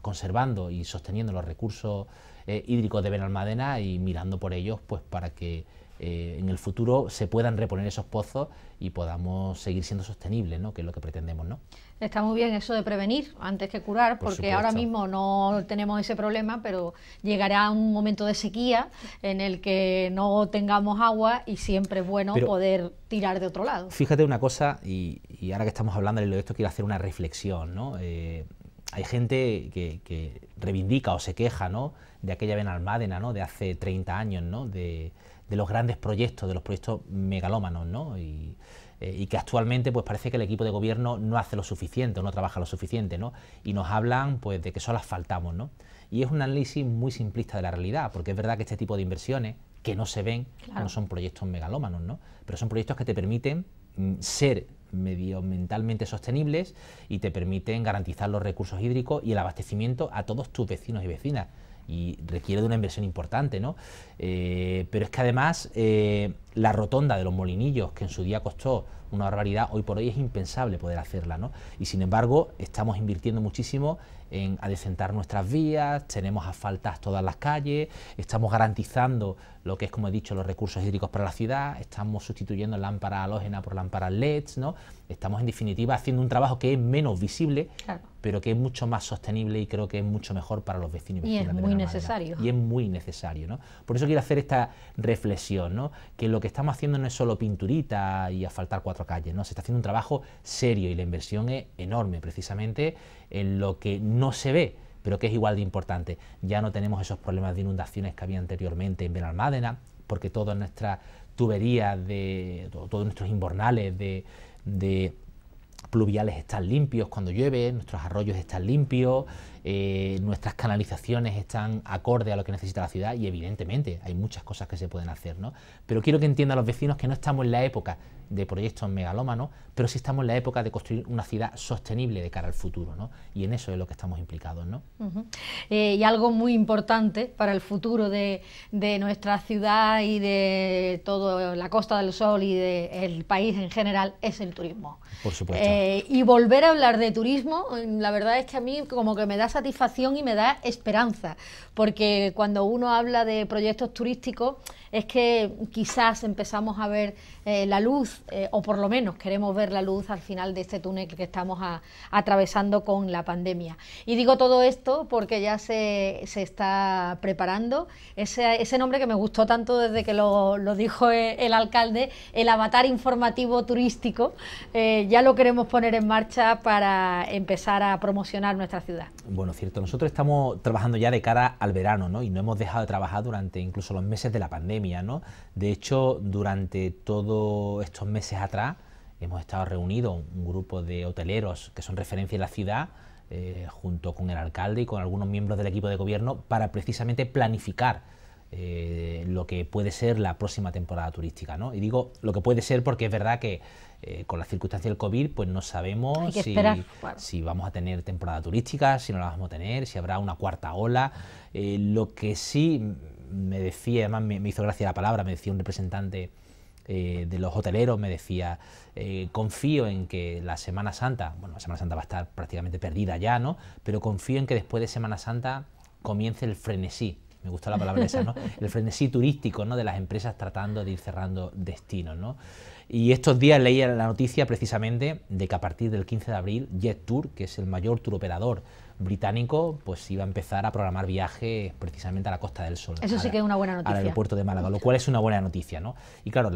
conservando y sosteniendo los recursos eh, hídricos de Benalmadena y mirando por ellos pues, para que eh, en el futuro se puedan reponer esos pozos y podamos seguir siendo sostenibles, ¿no? que es lo que pretendemos. ¿no? Está muy bien eso de prevenir antes que curar, porque ahora mismo no tenemos ese problema, pero llegará un momento de sequía en el que no tengamos agua y siempre es bueno poder tirar de otro lado. Fíjate una cosa, y, ahora que estamos hablando de esto, quiero hacer una reflexión. ¿no? Eh, hay gente que, reivindica o se queja ¿no? de aquella Benalmádena ¿no? de hace 30 años, ¿no? de, de los grandes proyectos, de los proyectos megalómanos, ¿no? Eh, y, que actualmente pues parece que el equipo de gobierno no hace lo suficiente, no trabaja lo suficiente, ¿no? Y nos hablan pues de que solo asfaltamos, ¿no? Y es un análisis muy simplista de la realidad, porque es verdad que este tipo de inversiones que no se ven no son proyectos megalómanos, ¿no? Pero son proyectos que te permiten mm, ser medioambientalmente sostenibles y te permiten garantizar los recursos hídricos y el abastecimiento a todos tus vecinos y vecinas y requiere de una inversión importante, ¿no? Eh, pero es que además eh, la rotonda de los molinillos, que en su día costó una barbaridad, hoy por hoy es impensable poder hacerla, ¿no? Y sin embargo, estamos invirtiendo muchísimo en adecentar nuestras vías, tenemos asfaltas todas las calles, estamos garantizando lo que es, como he dicho, los recursos hídricos para la ciudad, estamos sustituyendo lámpara halógena por lámpara LED, ¿no? Estamos en definitiva haciendo un trabajo que es menos visible, pero que es mucho más sostenible y creo que es mucho mejor para los vecinos y vecinas. Y es muy necesario. Y es muy necesario, Por eso quiero hacer esta reflexión, ¿no? Que lo que estamos haciendo no es solo pinturita y asfaltar cuatro calles, ¿no? Se está haciendo un trabajo serio y la inversión es enorme, precisamente en lo que no se ve pero que es igual de importante. Ya no tenemos esos problemas de inundaciones que había anteriormente en Benalmádena, porque todas nuestras tuberías, de, todos nuestros inbornales de pluviales están limpios cuando llueve, nuestros arroyos están limpios, eh, nuestras canalizaciones están acorde a lo que necesita la ciudad y evidentemente hay muchas cosas que se pueden hacer, ¿no? Pero quiero que entiendan los vecinos que no estamos en la época de proyectos megalómanos, pero sí estamos en la época de construir una ciudad sostenible de cara al futuro, ¿no? Y en eso es lo que estamos implicados, ¿no? Eh, y algo muy importante para el futuro de, de nuestra ciudad y de toda la Costa del Sol y del país en general es el turismo. Por supuesto. Eh, y volver a hablar de turismo, la verdad es que a mí como que me da satisfacción y me da esperanza, porque cuando uno habla de proyectos turísticos es que quizás empezamos a ver eh, la luz eh, o por lo menos queremos ver la luz al final de este túnel que estamos atravesando con la pandemia. Y digo todo esto porque ya se, se está preparando ese, nombre que me gustó tanto desde que lo, dijo e, el, alcalde, el avatar informativo turístico, eh, ya lo queremos poner en marcha para empezar a promocionar nuestra ciudad. Bueno, cierto, nosotros estamos trabajando ya de cara al verano ¿no? y no hemos dejado de trabajar durante incluso los meses de la pandemia. De hecho, durante todos estos meses atrás hemos estado reunidos un grupo de hoteleros que son referencia en la ciudad, eh, junto con el alcalde y con algunos miembros del equipo de gobierno, para precisamente planificar eh, lo que puede ser la próxima temporada turística. Y digo lo que puede ser porque es verdad que eh, con las circunstancias del COVID pues no sabemos si, vamos a tener temporada turística, si no la vamos a tener, si habrá una cuarta ola. lo que sí me decía, además me hizo gracia la palabra, me decía un representante eh, de los hoteleros me decía, eh, confío en que la Semana Santa, bueno, la Semana Santa va a estar prácticamente perdida ya, ¿no? Pero confío en que después de Semana Santa comience el frenesí, me gusta la palabra esa, ¿no? (laughs) El frenesí turístico, ¿no? De las empresas tratando de ir cerrando destinos, ¿no? Y estos días leía la noticia precisamente de que a partir del 15 de abril Jet Tour, que es el mayor tour operador británico, pues iba a empezar a programar viajes precisamente a la Costa del Sol. Eso sí que es una buena noticia. Al aeropuerto de Málaga, lo cual es una buena noticia, ¿no? Y claro,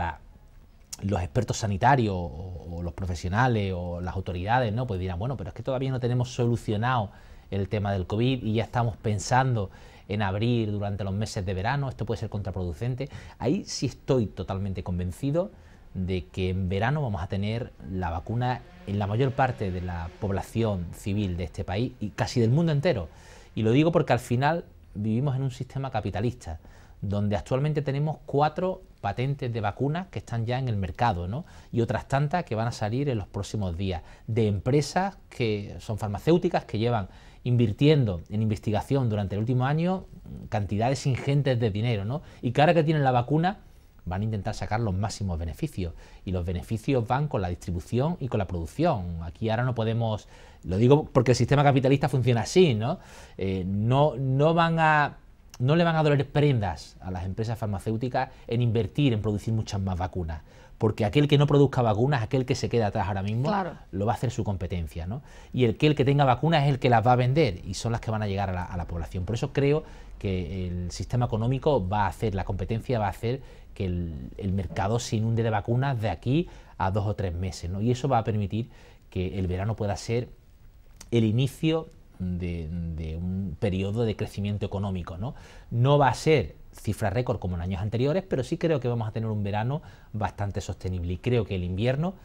los expertos sanitarios o, los profesionales o las autoridades, ¿no? Pues dirán, bueno, pero es que todavía no tenemos solucionado el tema del COVID y ya estamos pensando en abrir durante los meses de verano, esto puede ser contraproducente. Ahí sí estoy totalmente convencido de que en verano vamos a tener la vacuna en la mayor parte de la población civil de este país y casi del mundo entero. Y lo digo porque al final vivimos en un sistema capitalista, donde actualmente tenemos cuatro patentes de vacunas que están ya en el mercado, ¿no? Y otras tantas que van a salir en los próximos días, de empresas que son farmacéuticas que llevan invirtiendo en investigación durante el último año mm, cantidades ingentes de dinero, ¿no? Y que ahora que tienen la vacuna van a intentar sacar los máximos beneficios y los beneficios van con la distribución y con la producción. Aquí ahora no podemos, lo digo porque el sistema capitalista funciona así, ¿no? Eh, no, no van a no le van a doler prendas a las empresas farmacéuticas en invertir, en producir muchas más vacunas. Porque aquel que no produzca vacunas, aquel que se queda atrás ahora mismo, lo va a hacer su competencia. ¿no? Y el que, el que tenga vacunas es el que las va a vender y son las que van a llegar a la, población. Por eso creo que el sistema económico va a hacer, la competencia va a hacer que el, el mercado se inunde de vacunas de aquí a dos o tres meses. ¿no? Y eso va a permitir que el verano pueda ser el inicio de, un periodo de crecimiento económico. ¿no? no va a ser cifra récord como en años anteriores, pero sí creo que vamos a tener un verano bastante sostenible y creo que el invierno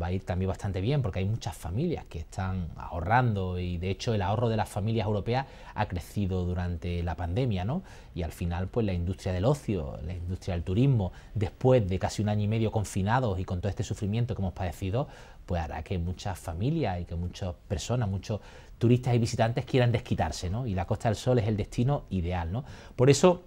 va a ir también bastante bien porque hay muchas familias que están ahorrando y de hecho el ahorro de las familias europeas ha crecido durante la pandemia, ¿no? Y al final pues la industria del ocio, la industria del turismo, después de casi un año y medio confinados y con todo este sufrimiento que hemos padecido, pues hará que muchas familias y que muchas personas, muchos turistas y visitantes quieran desquitarse, ¿no? Y la Costa del Sol es el destino ideal, ¿no? Por eso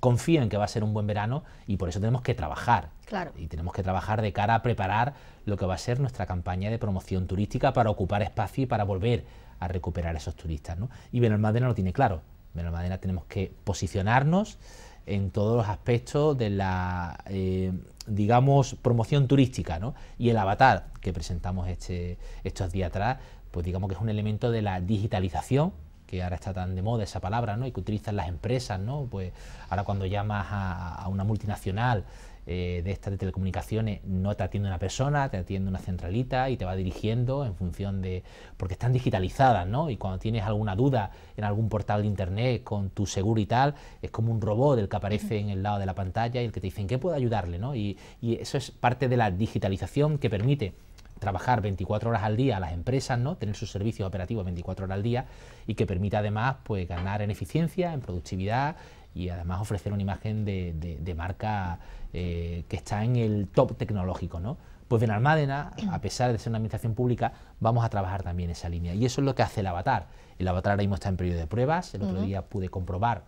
confío en que va a ser un buen verano y por eso tenemos que trabajar. Claro. Y tenemos que trabajar de cara a preparar lo que va a ser nuestra campaña de promoción turística para ocupar espacio y para volver a recuperar a esos turistas. ¿no? Y Benalmádena lo tiene claro. Benalmádena tenemos que posicionarnos en todos los aspectos de la, eh, digamos, promoción turística, ¿no? Y el avatar que presentamos este, estos días atrás pues digamos que es un elemento de la digitalización, que ahora está tan de moda esa palabra, ¿no? Y que utilizan las empresas, ¿no? Pues ahora cuando llamas a, una multinacional eh, de estas de telecomunicaciones, no te atiende una persona, te atiende una centralita y te va dirigiendo en función de... porque están digitalizadas, ¿no? Y cuando tienes alguna duda en algún portal de internet con tu seguro y tal, es como un robot el que aparece en el lado de la pantalla y el que te dicen, ¿qué puedo ayudarle? ¿no? y eso es parte de la digitalización que permite trabajar 24 horas al día a las empresas, ¿no? tener sus servicios operativos 24 horas al día y que permita además pues, ganar en eficiencia, en productividad y además ofrecer una imagen de, marca eh, que está en el top tecnológico. ¿no? Pues Almádena, a pesar de ser una administración pública, vamos a trabajar también esa línea. Y eso es lo que hace el avatar. El avatar ahora mismo está en periodo de pruebas. El otro día pude comprobar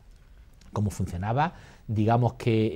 cómo funcionaba. Digamos que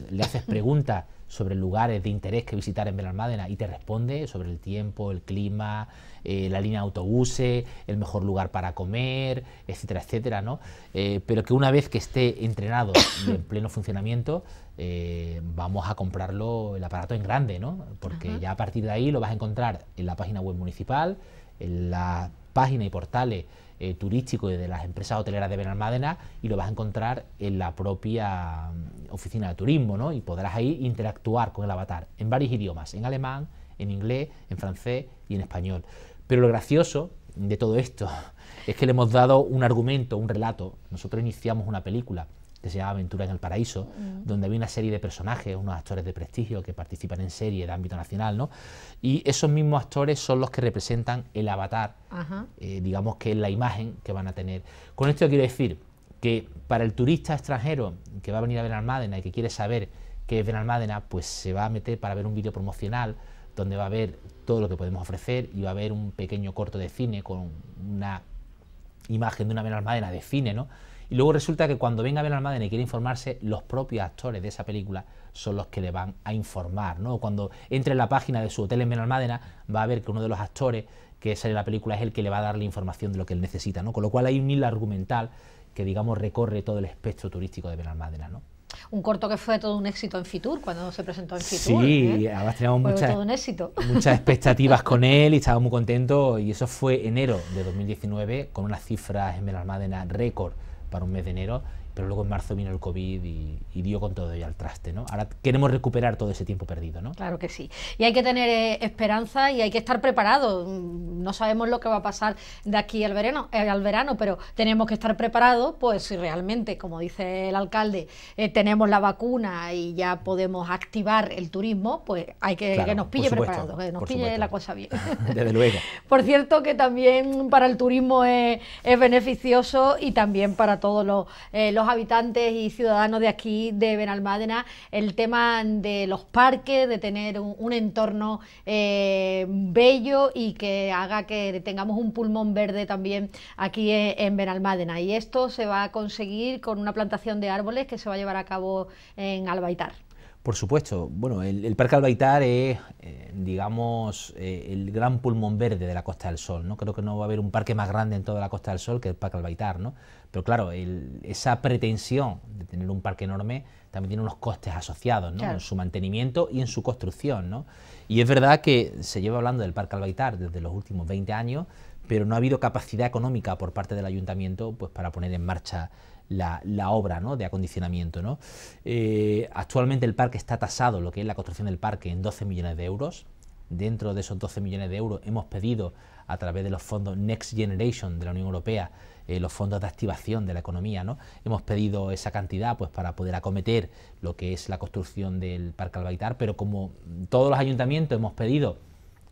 eh, le haces preguntas sobre lugares de interés que visitar en Benalmádena y te responde sobre el tiempo, el clima, eh, la línea de autobuses, el mejor lugar para comer, etcétera, etcétera, ¿no? Eh, pero que una vez que esté entrenado y en pleno funcionamiento, eh, vamos a comprarlo el aparato en grande, ¿no? Porque ya a partir de ahí lo vas a encontrar en la página web municipal, en la página y portales eh, turístico de las empresas hoteleras de Benalmádena y lo vas a encontrar en la propia mm, oficina de turismo, ¿no? Y podrás ahí interactuar con el avatar en varios idiomas, en alemán, en inglés, en francés y en español. Pero lo gracioso de todo esto (laughs) es que le hemos dado un argumento, un relato. Nosotros iniciamos una película que se llama Aventura en el Paraíso, mm. donde había una serie de personajes, unos actores de prestigio que participan en series de ámbito nacional, ¿no? Y esos mismos actores son los que representan el avatar, eh, digamos que es la imagen que van a tener. Con esto quiero decir que para el turista extranjero que va a venir a Benalmádena y que quiere saber qué es Benalmádena, pues se va a meter para ver un vídeo promocional donde va a ver todo lo que podemos ofrecer y va a ver un pequeño corto de cine con una imagen de una Benalmádena de cine, ¿no? Y luego resulta que cuando venga Ben Almadena y quiere informarse, los propios actores de esa película son los que le van a informar. Cuando entre en la página de su hotel en Ben va a ver que uno de los actores que sale de la película es el que le va a dar la información de lo que él necesita. ¿no? Con lo cual hay un hilo argumental que digamos recorre todo el espectro turístico de Benalmádena, ¿no? Un corto que fue todo un éxito en Fitur cuando se presentó en Fitur. Sí, ¿eh? además teníamos (laughs) muchas, expectativas con él y estaba muy contento y eso fue enero de 2019 con unas cifras en Benalmádena récord para un mes de enero pero luego en marzo vino el COVID y, dio con todo y al traste. ¿no? Ahora queremos recuperar todo ese tiempo perdido. ¿no? Claro que sí. Y hay que tener eh, esperanza y hay que estar preparado. Mm, no sabemos lo que va a pasar de aquí al verano, eh, al verano pero tenemos que estar preparados, pues si realmente, como dice el alcalde, eh, tenemos la vacuna y ya podemos activar el turismo, pues hay que, que nos pille preparados, que nos pille la cosa bien. (laughs) Desde (laughs) por cierto, que también para el turismo es, beneficioso y también para todos los los habitantes y ciudadanos de aquí, de Benalmádena, el tema de los parques, de tener un, entorno eh, bello y que haga que tengamos un pulmón verde también aquí e, en, Benalmádena. Y esto se va a conseguir con una plantación de árboles que se va a llevar a cabo en Albaitar. Por supuesto, bueno, el, Parque Albaitar es, eh, digamos, eh, el gran pulmón verde de la Costa del Sol, ¿no? Creo que no va a haber un parque más grande en toda la Costa del Sol que el Parque Albaitar, ¿no? Pero claro, esa pretensión de tener un parque enorme también tiene unos costes asociados, En su mantenimiento y en su construcción, Y es verdad que se lleva hablando del Parque Albaitar desde los últimos 20 años, pero no ha habido capacidad económica por parte del ayuntamiento pues, para poner en marcha la, obra de acondicionamiento. Eh, actualmente el parque está tasado, lo que es la construcción del parque, en 12 millones de euros. Dentro de esos 12 millones de euros hemos pedido a través de los fondos Next Generation de la Unión Europea eh, los fondos de activación de la economía. ¿no? Hemos pedido esa cantidad pues, para poder acometer lo que es la construcción del Parque Albaitar, pero como todos los ayuntamientos hemos pedido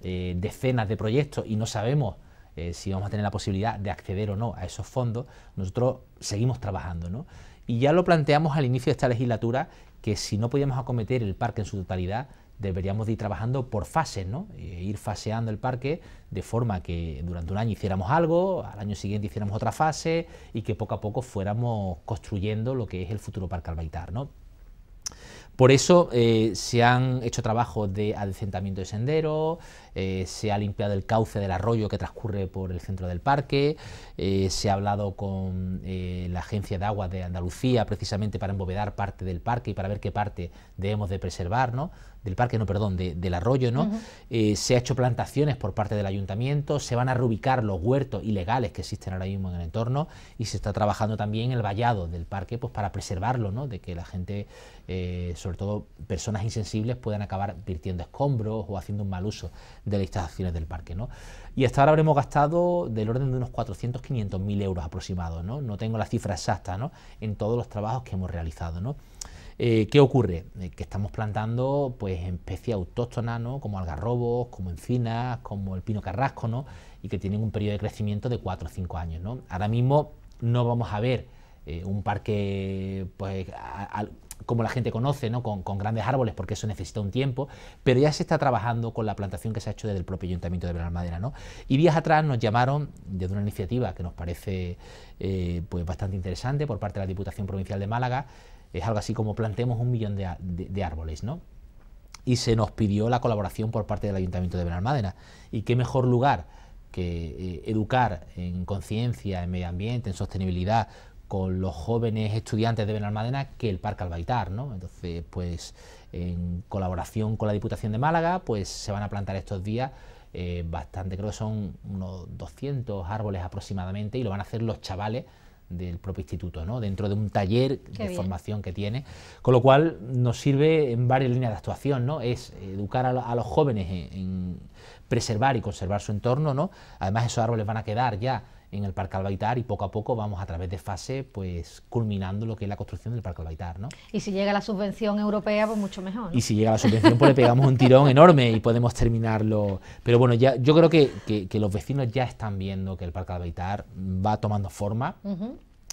eh, decenas de proyectos y no sabemos eh, si vamos a tener la posibilidad de acceder o no a esos fondos, nosotros seguimos trabajando. Y ya lo planteamos al inicio de esta legislatura que si no podíamos acometer el parque en su totalidad, deberíamos ir trabajando por fases, ¿no? ir faseando el parque de forma que durante un año hiciéramos algo, al año siguiente hiciéramos otra fase y que poco a poco fuéramos construyendo lo que es el futuro parque albaitar, ¿no? Por eso eh, se han hecho trabajos de adecentamiento de senderos, eh, se ha limpiado el cauce del arroyo que transcurre por el centro del parque, eh, se ha hablado con la Agencia de Aguas de Andalucía precisamente para embovedar parte del parque y para ver qué parte debemos de preservar del parque, no, perdón, del arroyo, ¿no? Eh, se ha hecho plantaciones por parte del ayuntamiento, se van a reubicar los huertos ilegales que existen ahora mismo en el entorno y se está trabajando también el vallado del parque pues para preservarlo, ¿no? De que la gente, eh, sobre todo personas insensibles, puedan acabar virtiendo escombros o haciendo un mal uso de las instalaciones del parque, ¿no? Y hasta ahora habremos gastado del orden de unos 400, 500 mil euros aproximados, ¿no? No tengo la cifra exacta, ¿no? En todos los trabajos que hemos realizado, ¿no? Eh, ¿Qué ocurre? Eh, que estamos plantando pues especies autóctonas, ¿no? como algarrobos, como encinas, como el pino carrasco, y que tienen un periodo de crecimiento de 4 o 5 años. Ahora mismo no vamos a ver eh, un parque pues, como la gente conoce, ¿no? Con, grandes árboles, porque eso necesita un tiempo, pero ya se está trabajando con la plantación que se ha hecho desde el propio Ayuntamiento de Bernal ¿no? Y días atrás nos llamaron desde una iniciativa que nos parece pues bastante interesante por parte de la Diputación Provincial de Málaga, es algo así como plantemos un millón de, árboles, ¿no? Y se nos pidió la colaboración por parte del Ayuntamiento de Benalmádena. ¿Y qué mejor lugar que eh, educar en conciencia, en medio ambiente, en sostenibilidad, con los jóvenes estudiantes de Benalmádena que el Parque Albaitar, ¿no? Entonces, pues en colaboración con la Diputación de Málaga, pues se van a plantar estos días eh, bastante, creo que son unos 200 árboles aproximadamente y lo van a hacer los chavales del propio instituto, ¿no? dentro de un taller de formación que tiene, con lo cual nos sirve en varias líneas de actuación, ¿no? es educar a, los jóvenes en, en, preservar y conservar su entorno, ¿no? además esos árboles van a quedar ya en el Parque Albaitar y poco a poco vamos a través de fase pues culminando lo que es la construcción del Parque Albaitar. ¿no? Y si llega la subvención europea, pues mucho mejor. Y si llega la subvención, pues le pegamos un tirón enorme y podemos terminarlo. Pero bueno, ya yo creo que, los vecinos ya están viendo que el Parque Albaitar va tomando forma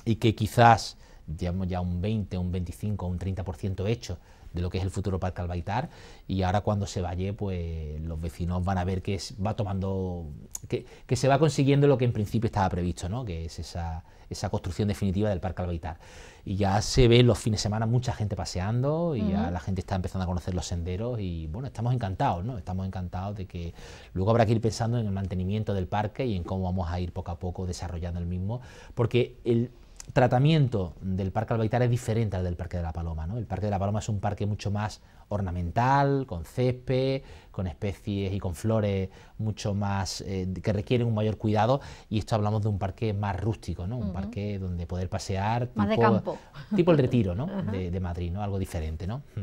y que quizás llevamos ya un 20, un 25, un 30% hecho de lo que es el futuro Parque Albaitar y ahora cuando se vaya pues los vecinos van a ver que va tomando, que, se va consiguiendo lo que en principio estaba previsto, ¿no? que es esa, esa construcción definitiva del Parque Albaitar. Y ya se ve los fines de semana mucha gente paseando y ya la gente está empezando a conocer los senderos y bueno, estamos encantados, ¿no? Estamos encantados de que luego habrá que ir pensando en el mantenimiento del parque y en cómo vamos a ir poco a poco desarrollando el mismo, porque el tratamiento del Parque Albaitar es diferente al del Parque de la Paloma. El Parque de la Paloma es un parque mucho más ornamental, con césped, con especies y con flores mucho más eh, que requieren un mayor cuidado y esto hablamos de un parque más rústico, ¿no? Un parque donde poder pasear tipo, de campo. tipo el retiro, ¿no? de, Madrid, ¿no? Algo diferente, ¿no? Hmm.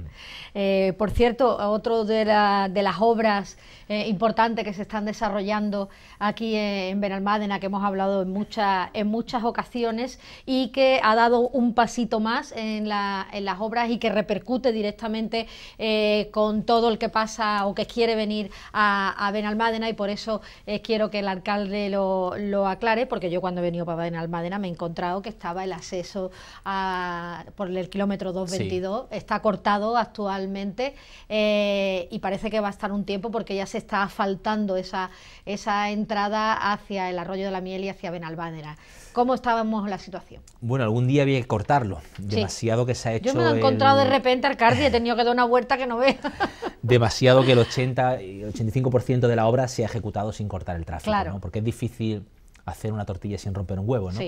Eh, por cierto, otro de, las obras eh, importantes que se están desarrollando aquí en Benalmádena que hemos hablado en muchas en muchas ocasiones y que ha dado un pasito más en, en las obras y que repercute directamente eh, con todo el que pasa o que quiere venir a, Benalmádena y por eso eh, quiero que el alcalde lo, aclare, porque yo cuando he venido para Benalmádena me he encontrado que estaba el acceso por el kilómetro 222, está cortado actualmente eh, y parece que va a estar un tiempo porque ya se está faltando esa, esa entrada hacia el arroyo de la miel y hacia Benalmádena cómo estábamos la situación. Bueno, algún día había que cortarlo. Demasiado que se ha hecho. Yo me he encontrado de repente, al y he tenido que dar una vuelta que no ve. (laughs) Demasiado que el 80 y 85% de la obra se ha ejecutado sin cortar el tráfico. Porque es difícil hacer una tortilla sin romper un huevo, ¿no?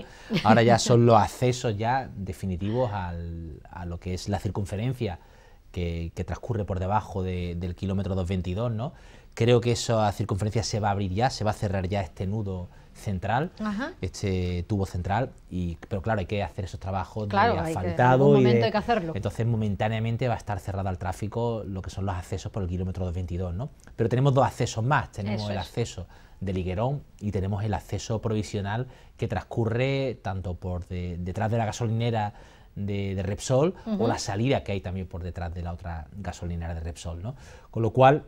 Ahora ya (laughs) son los accesos ya definitivos al, a lo que es la circunferencia que, transcurre por debajo del kilómetro 222, ¿no? Creo que esa circunferencia se va a abrir ya, se va a cerrar ya este nudo central, este tubo central, y, pero claro, hay que hacer esos trabajos de asfaltado. Entonces, momentáneamente va a estar cerrado al tráfico lo que son los accesos por el kilómetro 222, Pero tenemos dos accesos más, tenemos el acceso del Liguerón y tenemos el acceso provisional que transcurre tanto por detrás de la gasolinera de, Repsol o la salida que hay también por detrás de la otra gasolinera de Repsol, ¿no? Con lo cual,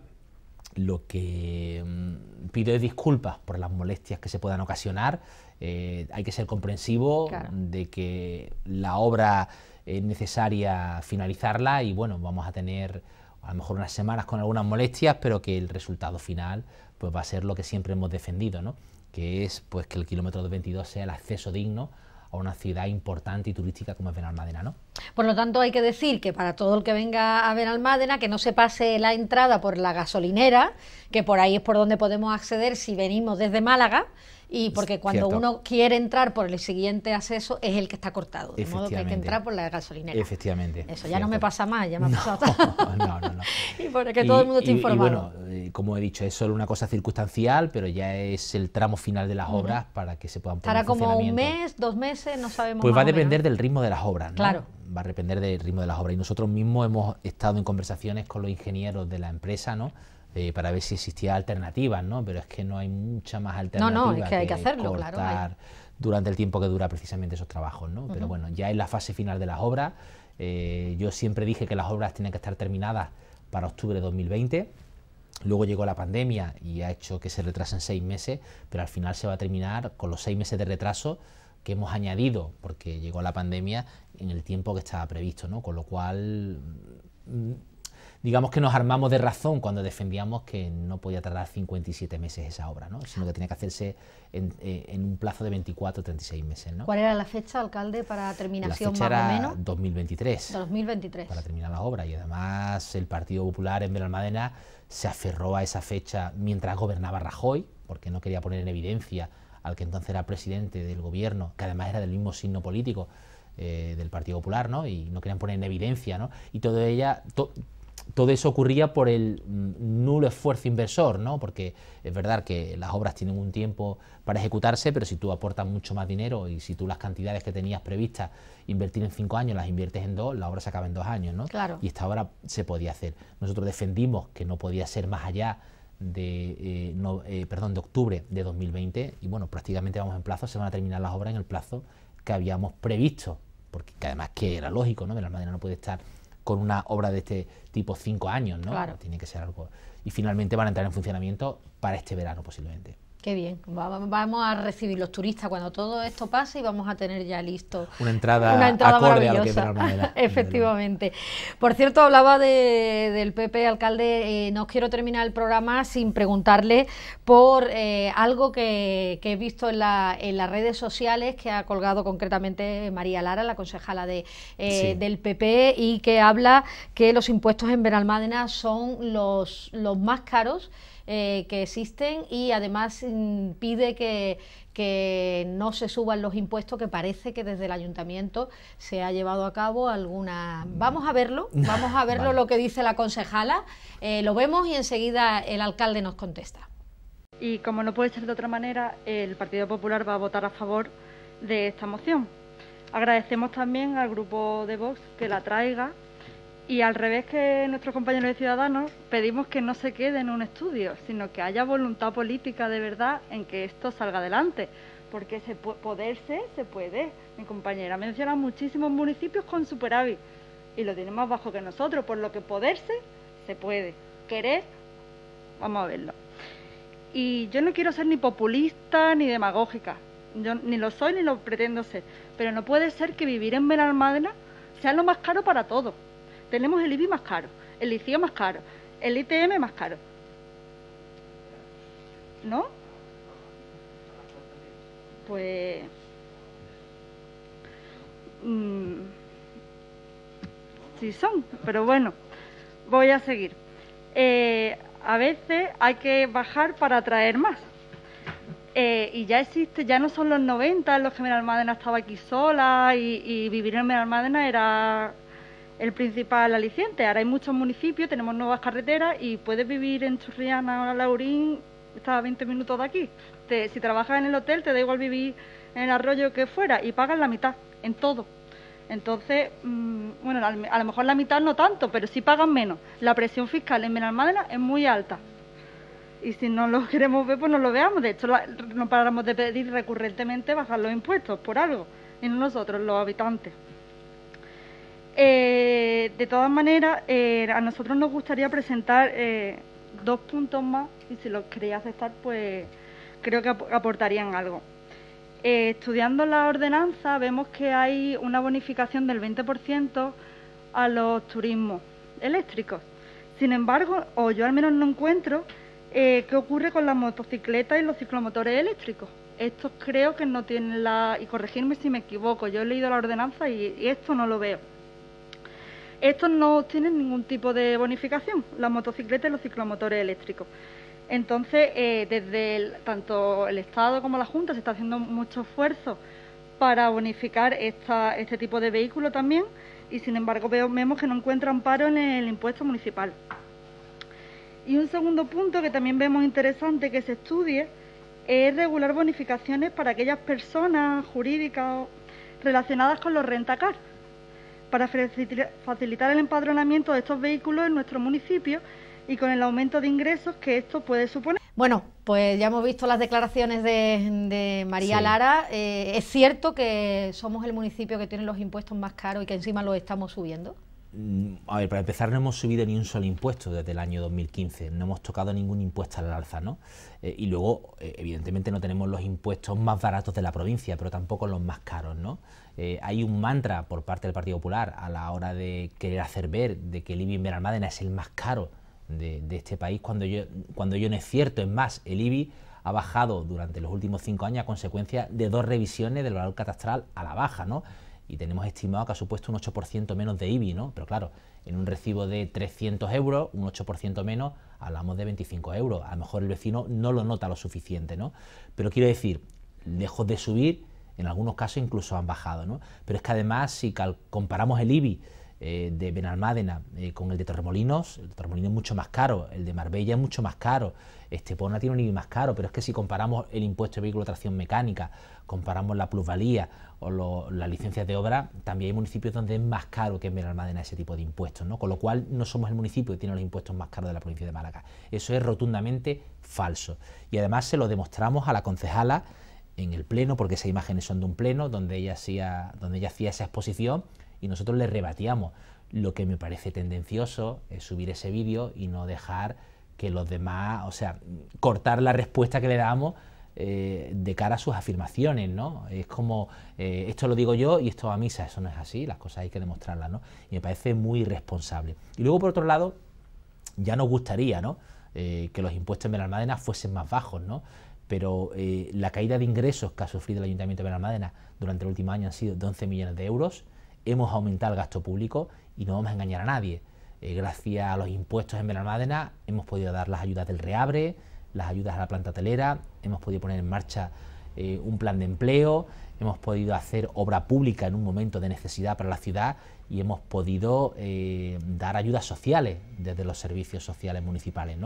lo que mm, pido es disculpas por las molestias que se puedan ocasionar. Eh, hay que ser comprensivo de que la obra es necesaria finalizarla y bueno, vamos a tener a lo mejor unas semanas con algunas molestias, pero que el resultado final pues va a ser lo que siempre hemos defendido, ¿no? que es pues que el kilómetro 22 sea el acceso digno a una ciudad importante y turística como es Benalmádena, ¿no? Por lo tanto, hay que decir que para todo el que venga a Benalmádena, que no se pase la entrada por la gasolinera, que por ahí es por donde podemos acceder si venimos desde Málaga, y porque cuando uno quiere entrar por el siguiente acceso es el que está cortado, de modo que hay que entrar por la gasolinera. Efectivamente. Eso ya no me pasa más, ya me ha pasado. (laughs) No, no, no, no. (laughs) y para que todo el mundo esté informado. bueno, eh, como he dicho, es solo una cosa circunstancial, pero ya es el tramo final de las obras para que se puedan poner. Para como un mes, dos meses, no sabemos. Pues va a depender del ritmo de las obras, ¿no? Claro va a depender del ritmo de las obras. Y nosotros mismos hemos estado en conversaciones con los ingenieros de la empresa, ¿no? Eh, para ver si existía alternativas, ¿no? Pero es que no hay mucha más alternativa. No, no, es que, hay que hacerlo, claro. Durante el tiempo que dura precisamente esos trabajos, ¿no? Pero bueno, ya es la fase final de las obras, eh, yo siempre dije que las obras tienen que estar terminadas para octubre de 2020. Luego llegó la pandemia y ha hecho que se retrasen seis meses, pero al final se va a terminar con los seis meses de retraso que hemos añadido, porque llegó la pandemia en el tiempo que estaba previsto, ¿no? Con lo cual digamos que nos armamos de razón cuando defendíamos que no podía tardar 57 meses esa obra, ¿no? sino que tenía que hacerse en, eh, un plazo de 24 o 36 meses. ¿no? ¿Cuál era la fecha, alcalde, para terminación la fecha más o menos? 2023. 2023. Para terminar la obra. Y además el Partido Popular en Veralmádena. se aferró a esa fecha mientras gobernaba Rajoy, porque no quería poner en evidencia al que entonces era presidente del gobierno, que además era del mismo signo político eh, del Partido Popular, ¿no? y no querían poner en evidencia, ¿no? y todo ella, todo eso ocurría por el nulo esfuerzo inversor, ¿no? porque es verdad que las obras tienen un tiempo para ejecutarse, pero si tú aportas mucho más dinero y si tú las cantidades que tenías previstas invertir en cinco años las inviertes en dos, la obra se acaba en dos años. ¿no? Claro. Y esta obra se podía hacer. Nosotros defendimos que no podía ser más allá de, eh, eh, perdón, de octubre de 2020 y bueno, prácticamente vamos en plazo, se van a terminar las obras en el plazo que habíamos previsto, porque además que era lógico, ¿no? De la manera no puede estar con una obra de este tipo cinco años, ¿no? Claro. Tiene que ser algo. Y finalmente van a entrar en funcionamiento para este verano posiblemente. Qué bien. Vamos a recibir los turistas cuando todo esto pase y vamos a tener ya listo una entrada, maravillosa. (laughs) Efectivamente. Por cierto, hablaba del PP alcalde. Eh, no quiero terminar el programa sin preguntarle por eh, algo que, he visto en, las redes sociales que ha colgado concretamente María Lara, la concejala de, eh, del PP, y que habla que los impuestos en Benalmádena son los más caros. Eh, que existen y además mm, pide que, no se suban los impuestos, que parece que desde el ayuntamiento se ha llevado a cabo alguna... Vamos a verlo, (laughs) vamos a verlo lo que dice la concejala, eh, lo vemos y enseguida el alcalde nos contesta. Y como no puede ser de otra manera, el Partido Popular va a votar a favor de esta moción. Agradecemos también al grupo de Vox que la traiga y al revés que nuestros compañeros de Ciudadanos, pedimos que no se quede en un estudio, sino que haya voluntad política de verdad en que esto salga adelante. Porque se puede, poderse se puede. Mi compañera menciona muchísimos municipios con superávit y lo tienen más bajo que nosotros, por lo que poderse se puede. Querer, vamos a verlo. Y yo no quiero ser ni populista ni demagógica. Yo ni lo soy ni lo pretendo ser. Pero no puede ser que vivir en Benalmádena sea lo más caro para todos tenemos el IBI más caro, el ICIO más caro, el ITM más caro. ¿No? Pues... Mm, sí son, pero bueno, voy a seguir. Eh, a veces hay que bajar para traer más. Eh, y ya existe, ya no son los 90 los que Almadena estaba aquí sola y, vivir en Almadena era el principal aliciente. Ahora hay muchos municipios, tenemos nuevas carreteras y puedes vivir en Churriana o Laurín, está a 20 minutos de aquí. si trabajas en el hotel, te da igual vivir en el arroyo que fuera y pagas la mitad, en todo. Entonces, mm, bueno, a, lo mejor la mitad no tanto, pero sí pagan menos. La presión fiscal en Benalmádena es muy alta. Y si no lo (laughs) queremos ver, pues no lo veamos. De hecho, no paramos de pedir recurrentemente bajar los impuestos por algo, ...en nosotros, los habitantes. Eh, de todas maneras, eh, a nosotros nos gustaría presentar eh, dos puntos más y si los querías aceptar, pues creo que aportarían algo. estudiando la ordenanza vemos que hay una bonificación del 20% a los turismos eléctricos. Sin embargo, o yo al menos no encuentro, ¿qué ocurre con las motocicletas y los ciclomotores eléctricos? Estos creo que no tienen la... y corregirme si me equivoco, yo he leído la ordenanza y esto no lo veo. Estos no tienen ningún tipo de bonificación, las motocicletas y los ciclomotores eléctricos. Entonces, eh, desde tanto el Estado como la Junta se está haciendo mucho esfuerzo para bonificar este tipo de vehículo también y, sin embargo, vemos que no encuentran paro en el impuesto municipal. Y un segundo punto que también vemos interesante que se estudie es regular bonificaciones para aquellas personas jurídicas relacionadas con los rentacar para facilitar el empadronamiento de estos vehículos en nuestro municipio y con el aumento de ingresos que esto puede suponer. Bueno, pues ya hemos visto las declaraciones de, María Lara. Eh, ¿Es cierto que somos el municipio que tiene los impuestos más caros y que encima los estamos subiendo? Mm, a ver, para empezar, no hemos subido ni un solo impuesto desde el año 2015, no hemos tocado ningún impuesto al alza, ¿no? Eh, y luego, eh, evidentemente, no tenemos los impuestos más baratos de la provincia, pero tampoco los más caros, ¿no? Eh, hay un mantra por parte del Partido Popular a la hora de querer hacer ver de que el IBI en Benalmádena es el más caro de, este país, cuando yo, cuando yo no es cierto, es más, el IBI ha bajado durante los últimos cinco años a consecuencia de dos revisiones del valor catastral a la baja, ¿no? y tenemos estimado que ha supuesto un 8% menos de IBI, ¿no? Pero claro, en un recibo de 300 euros, un 8% menos, hablamos de 25 euros. A lo mejor el vecino no lo nota lo suficiente, ¿no? Pero quiero decir, lejos de subir, en algunos casos incluso han bajado, ¿no? Pero es que además, si comparamos el IBI eh, de Benalmádena eh, con el de Torremolinos, el de Torremolinos es mucho más caro, el de Marbella es mucho más caro, Estepona tiene un IBI más caro, pero es que si comparamos el impuesto de vehículo de tracción mecánica, comparamos la plusvalía, o las licencias de obra, también hay municipios donde es más caro que en Benalmádena ese tipo de impuestos, ¿no? Con lo cual no somos el municipio que tiene los impuestos más caros de la provincia de Málaga. Eso es rotundamente falso. Y además se lo demostramos a la concejala en el pleno, porque esas imágenes son de un pleno donde ella hacía, donde ella hacía esa exposición y nosotros le rebatíamos. Lo que me parece tendencioso es subir ese vídeo y no dejar que los demás, o sea, cortar la respuesta que le damos eh, de cara a sus afirmaciones, ¿no? Es como, eh, esto lo digo yo y esto a misa, eso no es así, las cosas hay que demostrarlas, ¿no? Y me parece muy irresponsable. Y luego, por otro lado, ya nos gustaría, ¿no? Eh, que los impuestos en Benalmádena fuesen más bajos, ¿no? Pero la caída de ingresos que ha sufrido el Ayuntamiento de Benalmádena durante el último año han sido de 11 millones de euros, hemos aumentado el gasto público y no vamos a engañar a nadie. gracias a los impuestos en Benalmádena hemos podido dar las ayudas del REABRE, las ayudas a la planta telera, hemos podido poner en marcha eh, un plan de empleo, hemos podido hacer obra pública en un momento de necesidad para la ciudad y hemos podido eh, dar ayudas sociales desde los servicios sociales municipales.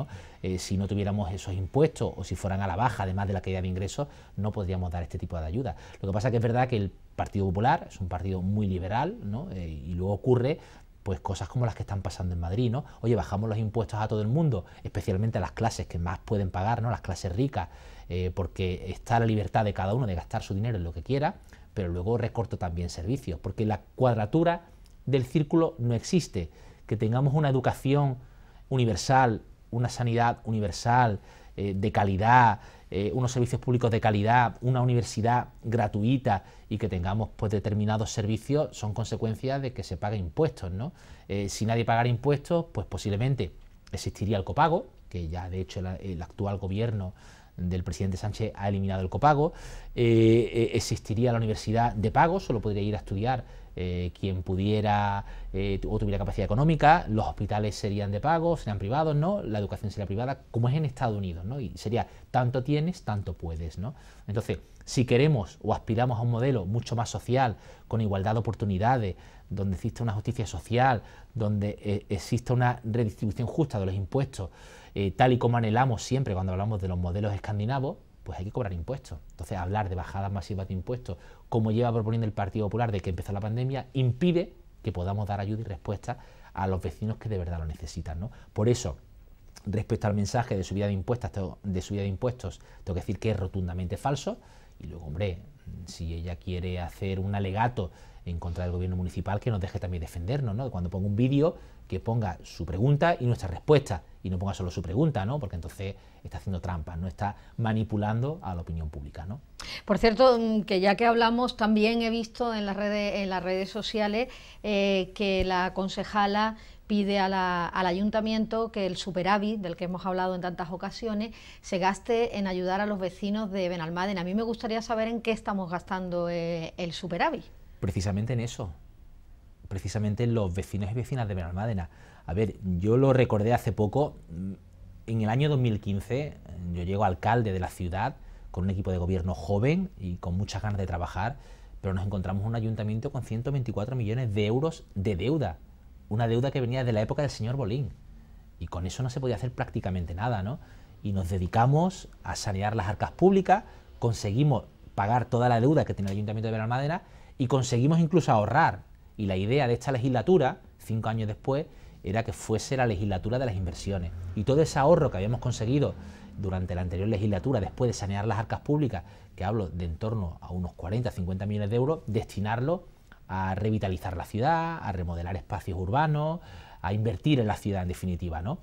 Eh, si no tuviéramos esos impuestos o si fueran a la baja, además de la caída de ingresos, no podríamos dar este tipo de ayudas. Lo que pasa es que es verdad que el Partido Popular es un partido muy liberal y luego ocurre pues cosas como las que están pasando en Madrid, ¿no? Oye, bajamos los impuestos a todo el mundo, especialmente a las clases que más pueden pagar, ¿no? Las clases ricas, eh, porque está la libertad de cada uno de gastar su dinero en lo que quiera, pero luego recorto también servicios, porque la cuadratura del círculo no existe. Que tengamos una educación universal, una sanidad universal, eh, de calidad, eh, unos servicios públicos de calidad, una universidad gratuita y que tengamos pues, determinados servicios son consecuencias de que se paguen impuestos. ¿no? Eh, si nadie pagara impuestos, pues posiblemente existiría el copago, que ya de hecho el, actual gobierno del presidente Sánchez ha eliminado el copago, eh, existiría la universidad de pago, solo podría ir a estudiar eh, quien pudiera eh, o tuviera capacidad económica, los hospitales serían de pago, serían privados, ¿no? La educación sería privada, como es en Estados Unidos, ¿no? Y sería tanto tienes, tanto puedes, ¿no? Entonces, si queremos o aspiramos a un modelo mucho más social, con igualdad de oportunidades, donde exista una justicia social, donde eh, exista una redistribución justa de los impuestos, tal y como anhelamos siempre cuando hablamos de los modelos escandinavos, pues hay que cobrar impuestos. Entonces, hablar de bajadas masivas de impuestos, como lleva proponiendo el Partido Popular de que empezó la pandemia, impide que podamos dar ayuda y respuesta a los vecinos que de verdad lo necesitan. ¿no? Por eso, respecto al mensaje de subida de impuestos, de subida de impuestos, tengo que decir que es rotundamente falso. Y luego, hombre, si ella quiere hacer un alegato en contra del gobierno municipal, que nos deje también defendernos, ¿no? Cuando ponga un vídeo, que ponga su pregunta y nuestra respuesta y no ponga solo su pregunta, ¿no? Porque entonces está haciendo trampas, no está manipulando a la opinión pública, Por cierto, mm, que ya que hablamos, también he visto en las redes, en las redes sociales eh, que la concejala pide al ayuntamiento que el superávit, del que hemos hablado en tantas ocasiones, se gaste en ayudar a los vecinos de Benalmádena. A mí me gustaría saber en qué estamos gastando eh, el superávit. Precisamente en eso, precisamente en los vecinos y vecinas de Benalmádena. A ver, yo lo recordé hace poco, mm, en el año 2015 mm, yo llego alcalde de la ciudad con un equipo de gobierno joven y con muchas ganas de trabajar, pero nos encontramos un ayuntamiento con 124 millones de euros de deuda, una deuda que venía de la época del señor Bolín. Y con eso no se podía hacer prácticamente nada, ¿no? Y nos dedicamos a sanear las arcas públicas, conseguimos pagar toda la deuda que tiene el ayuntamiento de Madera, y conseguimos incluso ahorrar. Y la idea de esta legislatura, cinco años después, era que fuese la legislatura de las inversiones. Y todo ese ahorro que habíamos conseguido durante la anterior legislatura, después de sanear las arcas públicas, que hablo de en torno a unos 40, 50 millones de euros, destinarlo a revitalizar la ciudad, a remodelar espacios urbanos, a invertir en la ciudad en definitiva, ¿no?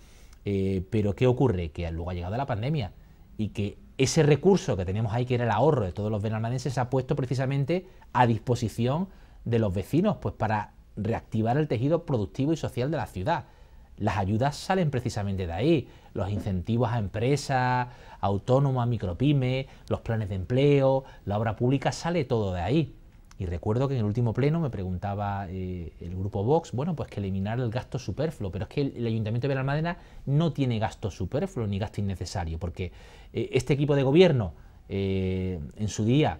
Eh, pero ¿qué ocurre? Que luego ha llegado la pandemia y que ese recurso que teníamos ahí, que era el ahorro de todos los benalmadenses, se ha puesto precisamente a disposición de los vecinos, pues para reactivar el tejido productivo y social de la ciudad. Las ayudas salen precisamente de ahí, los incentivos a empresas, autónomas, micropymes, los planes de empleo, la obra pública, sale todo de ahí. Y recuerdo que en el último pleno me preguntaba eh, el grupo Vox, bueno, pues que eliminar el gasto superfluo, pero es que el, Ayuntamiento de Benalmádena no tiene gasto superfluo ni gasto innecesario, porque eh, este equipo de gobierno eh, en su día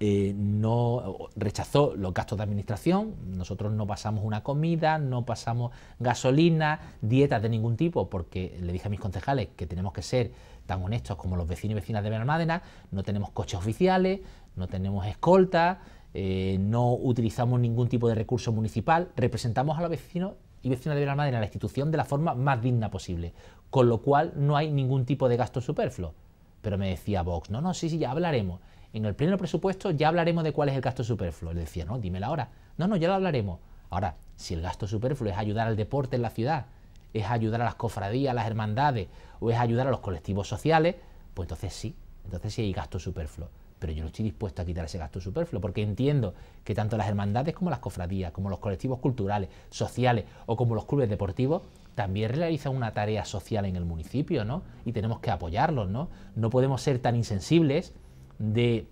eh, no rechazó los gastos de administración, nosotros no pasamos una comida, no pasamos gasolina, dietas de ningún tipo, porque le dije a mis concejales que tenemos que ser tan honestos como los vecinos y vecinas de Benalmádena, no tenemos coches oficiales, no tenemos escolta, eh, no utilizamos ningún tipo de recurso municipal, representamos a los vecinos y vecinas de en la institución, de la forma más digna posible, con lo cual no hay ningún tipo de gasto superfluo. Pero me decía Vox, no, no, sí, sí, ya hablaremos. En el pleno presupuesto ya hablaremos de cuál es el gasto superfluo. Le decía, no, dímela ahora. No, no, ya lo hablaremos. Ahora, si el gasto superfluo es ayudar al deporte en la ciudad, es ayudar a las cofradías, a las hermandades, o es ayudar a los colectivos sociales, pues entonces sí, entonces sí hay gasto superfluo. Pero yo no estoy dispuesto a quitar ese gasto superfluo, porque entiendo que tanto las hermandades como las cofradías, como los colectivos culturales, sociales o como los clubes deportivos, también realizan una tarea social en el municipio, ¿no? Y tenemos que apoyarlos, ¿no? No podemos ser tan insensibles de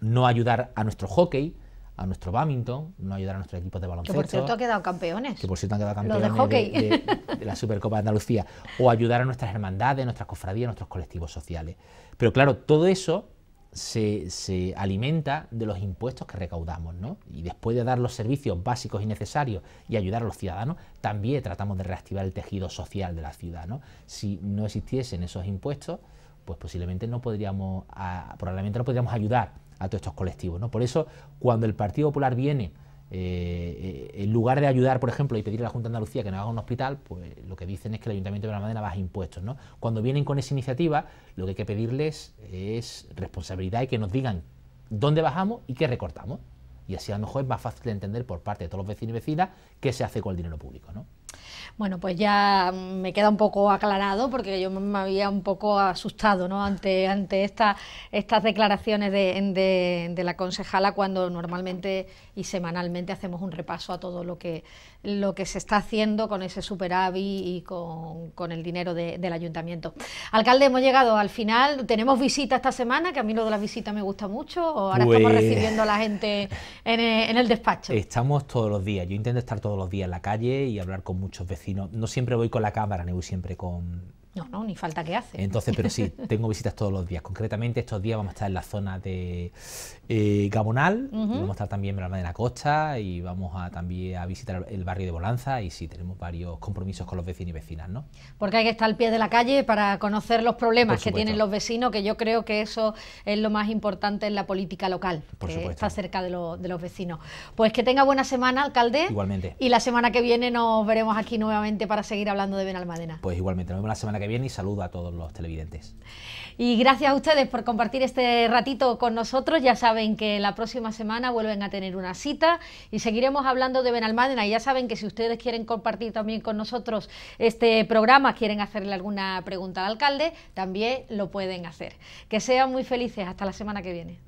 no ayudar a nuestro hockey, a nuestro badminton, no ayudar a nuestros equipos de baloncesto. Que por cierto ha quedado campeones. Que por cierto han quedado campeones los de, de, la Supercopa de Andalucía. O ayudar a nuestras hermandades, nuestras cofradías, nuestros colectivos sociales. Pero claro, todo eso se, se, alimenta de los impuestos que recaudamos, ¿no? Y después de dar los servicios básicos y necesarios y ayudar a los ciudadanos, también tratamos de reactivar el tejido social de la ciudad, ¿no? Si no existiesen esos impuestos, pues posiblemente no podríamos, probablemente no podríamos ayudar a todos estos colectivos. ¿no? Por eso, cuando el Partido Popular viene, eh, en lugar de ayudar, por ejemplo, y pedirle a la Junta de Andalucía que nos haga un hospital, pues lo que dicen es que el Ayuntamiento de Granada baja impuestos. ¿no? Cuando vienen con esa iniciativa, lo que hay que pedirles es responsabilidad y que nos digan dónde bajamos y qué recortamos. Y así a lo mejor es más fácil de entender por parte de todos los vecinos y vecinas qué se hace con el dinero público. ¿no? Bueno, pues ya me queda un poco aclarado porque yo me había un poco asustado ¿no? ante, ante estas declaraciones de, de la concejala cuando normalmente y semanalmente hacemos un repaso a todo lo que, lo que se está haciendo con ese superávit y con, el dinero del ayuntamiento. Alcalde, hemos llegado al final, tenemos visita esta semana, que a mí lo de las visitas me gusta mucho, ahora pues estamos recibiendo a la gente eh, en el, despacho. Estamos todos los días, yo intento estar todos los días en la calle y hablar con muchos vecinos. No siempre voy con la cámara, no voy siempre con no, ni falta que hace. Entonces, pero sí, (laughs) tengo visitas todos los días. Concretamente, estos días vamos a estar en la zona de Gabonal. Eh, Gamonal, vamos a estar también en la de Costa y vamos a también a visitar el barrio de Bolanza y sí, tenemos varios compromisos con los vecinos y vecinas, ¿no? Porque hay que estar al pie de la calle para conocer los problemas que tienen los vecinos, que yo creo que eso es lo más importante en la política local, Por que está cerca de, los vecinos. Pues que tenga buena semana, alcalde. Igualmente. Y la semana que viene nos veremos aquí nuevamente para seguir hablando de Benalmadena. Pues igualmente, nos vemos la semana que viene bien y saludo a todos los televidentes. Y gracias a ustedes por compartir este ratito con nosotros. Ya saben que la próxima semana vuelven a tener una cita y seguiremos hablando de Benalmádena. Y ya saben que si ustedes quieren compartir también con nosotros este programa, quieren hacerle alguna pregunta al alcalde, también lo pueden hacer. Que sean muy felices. Hasta la semana que viene.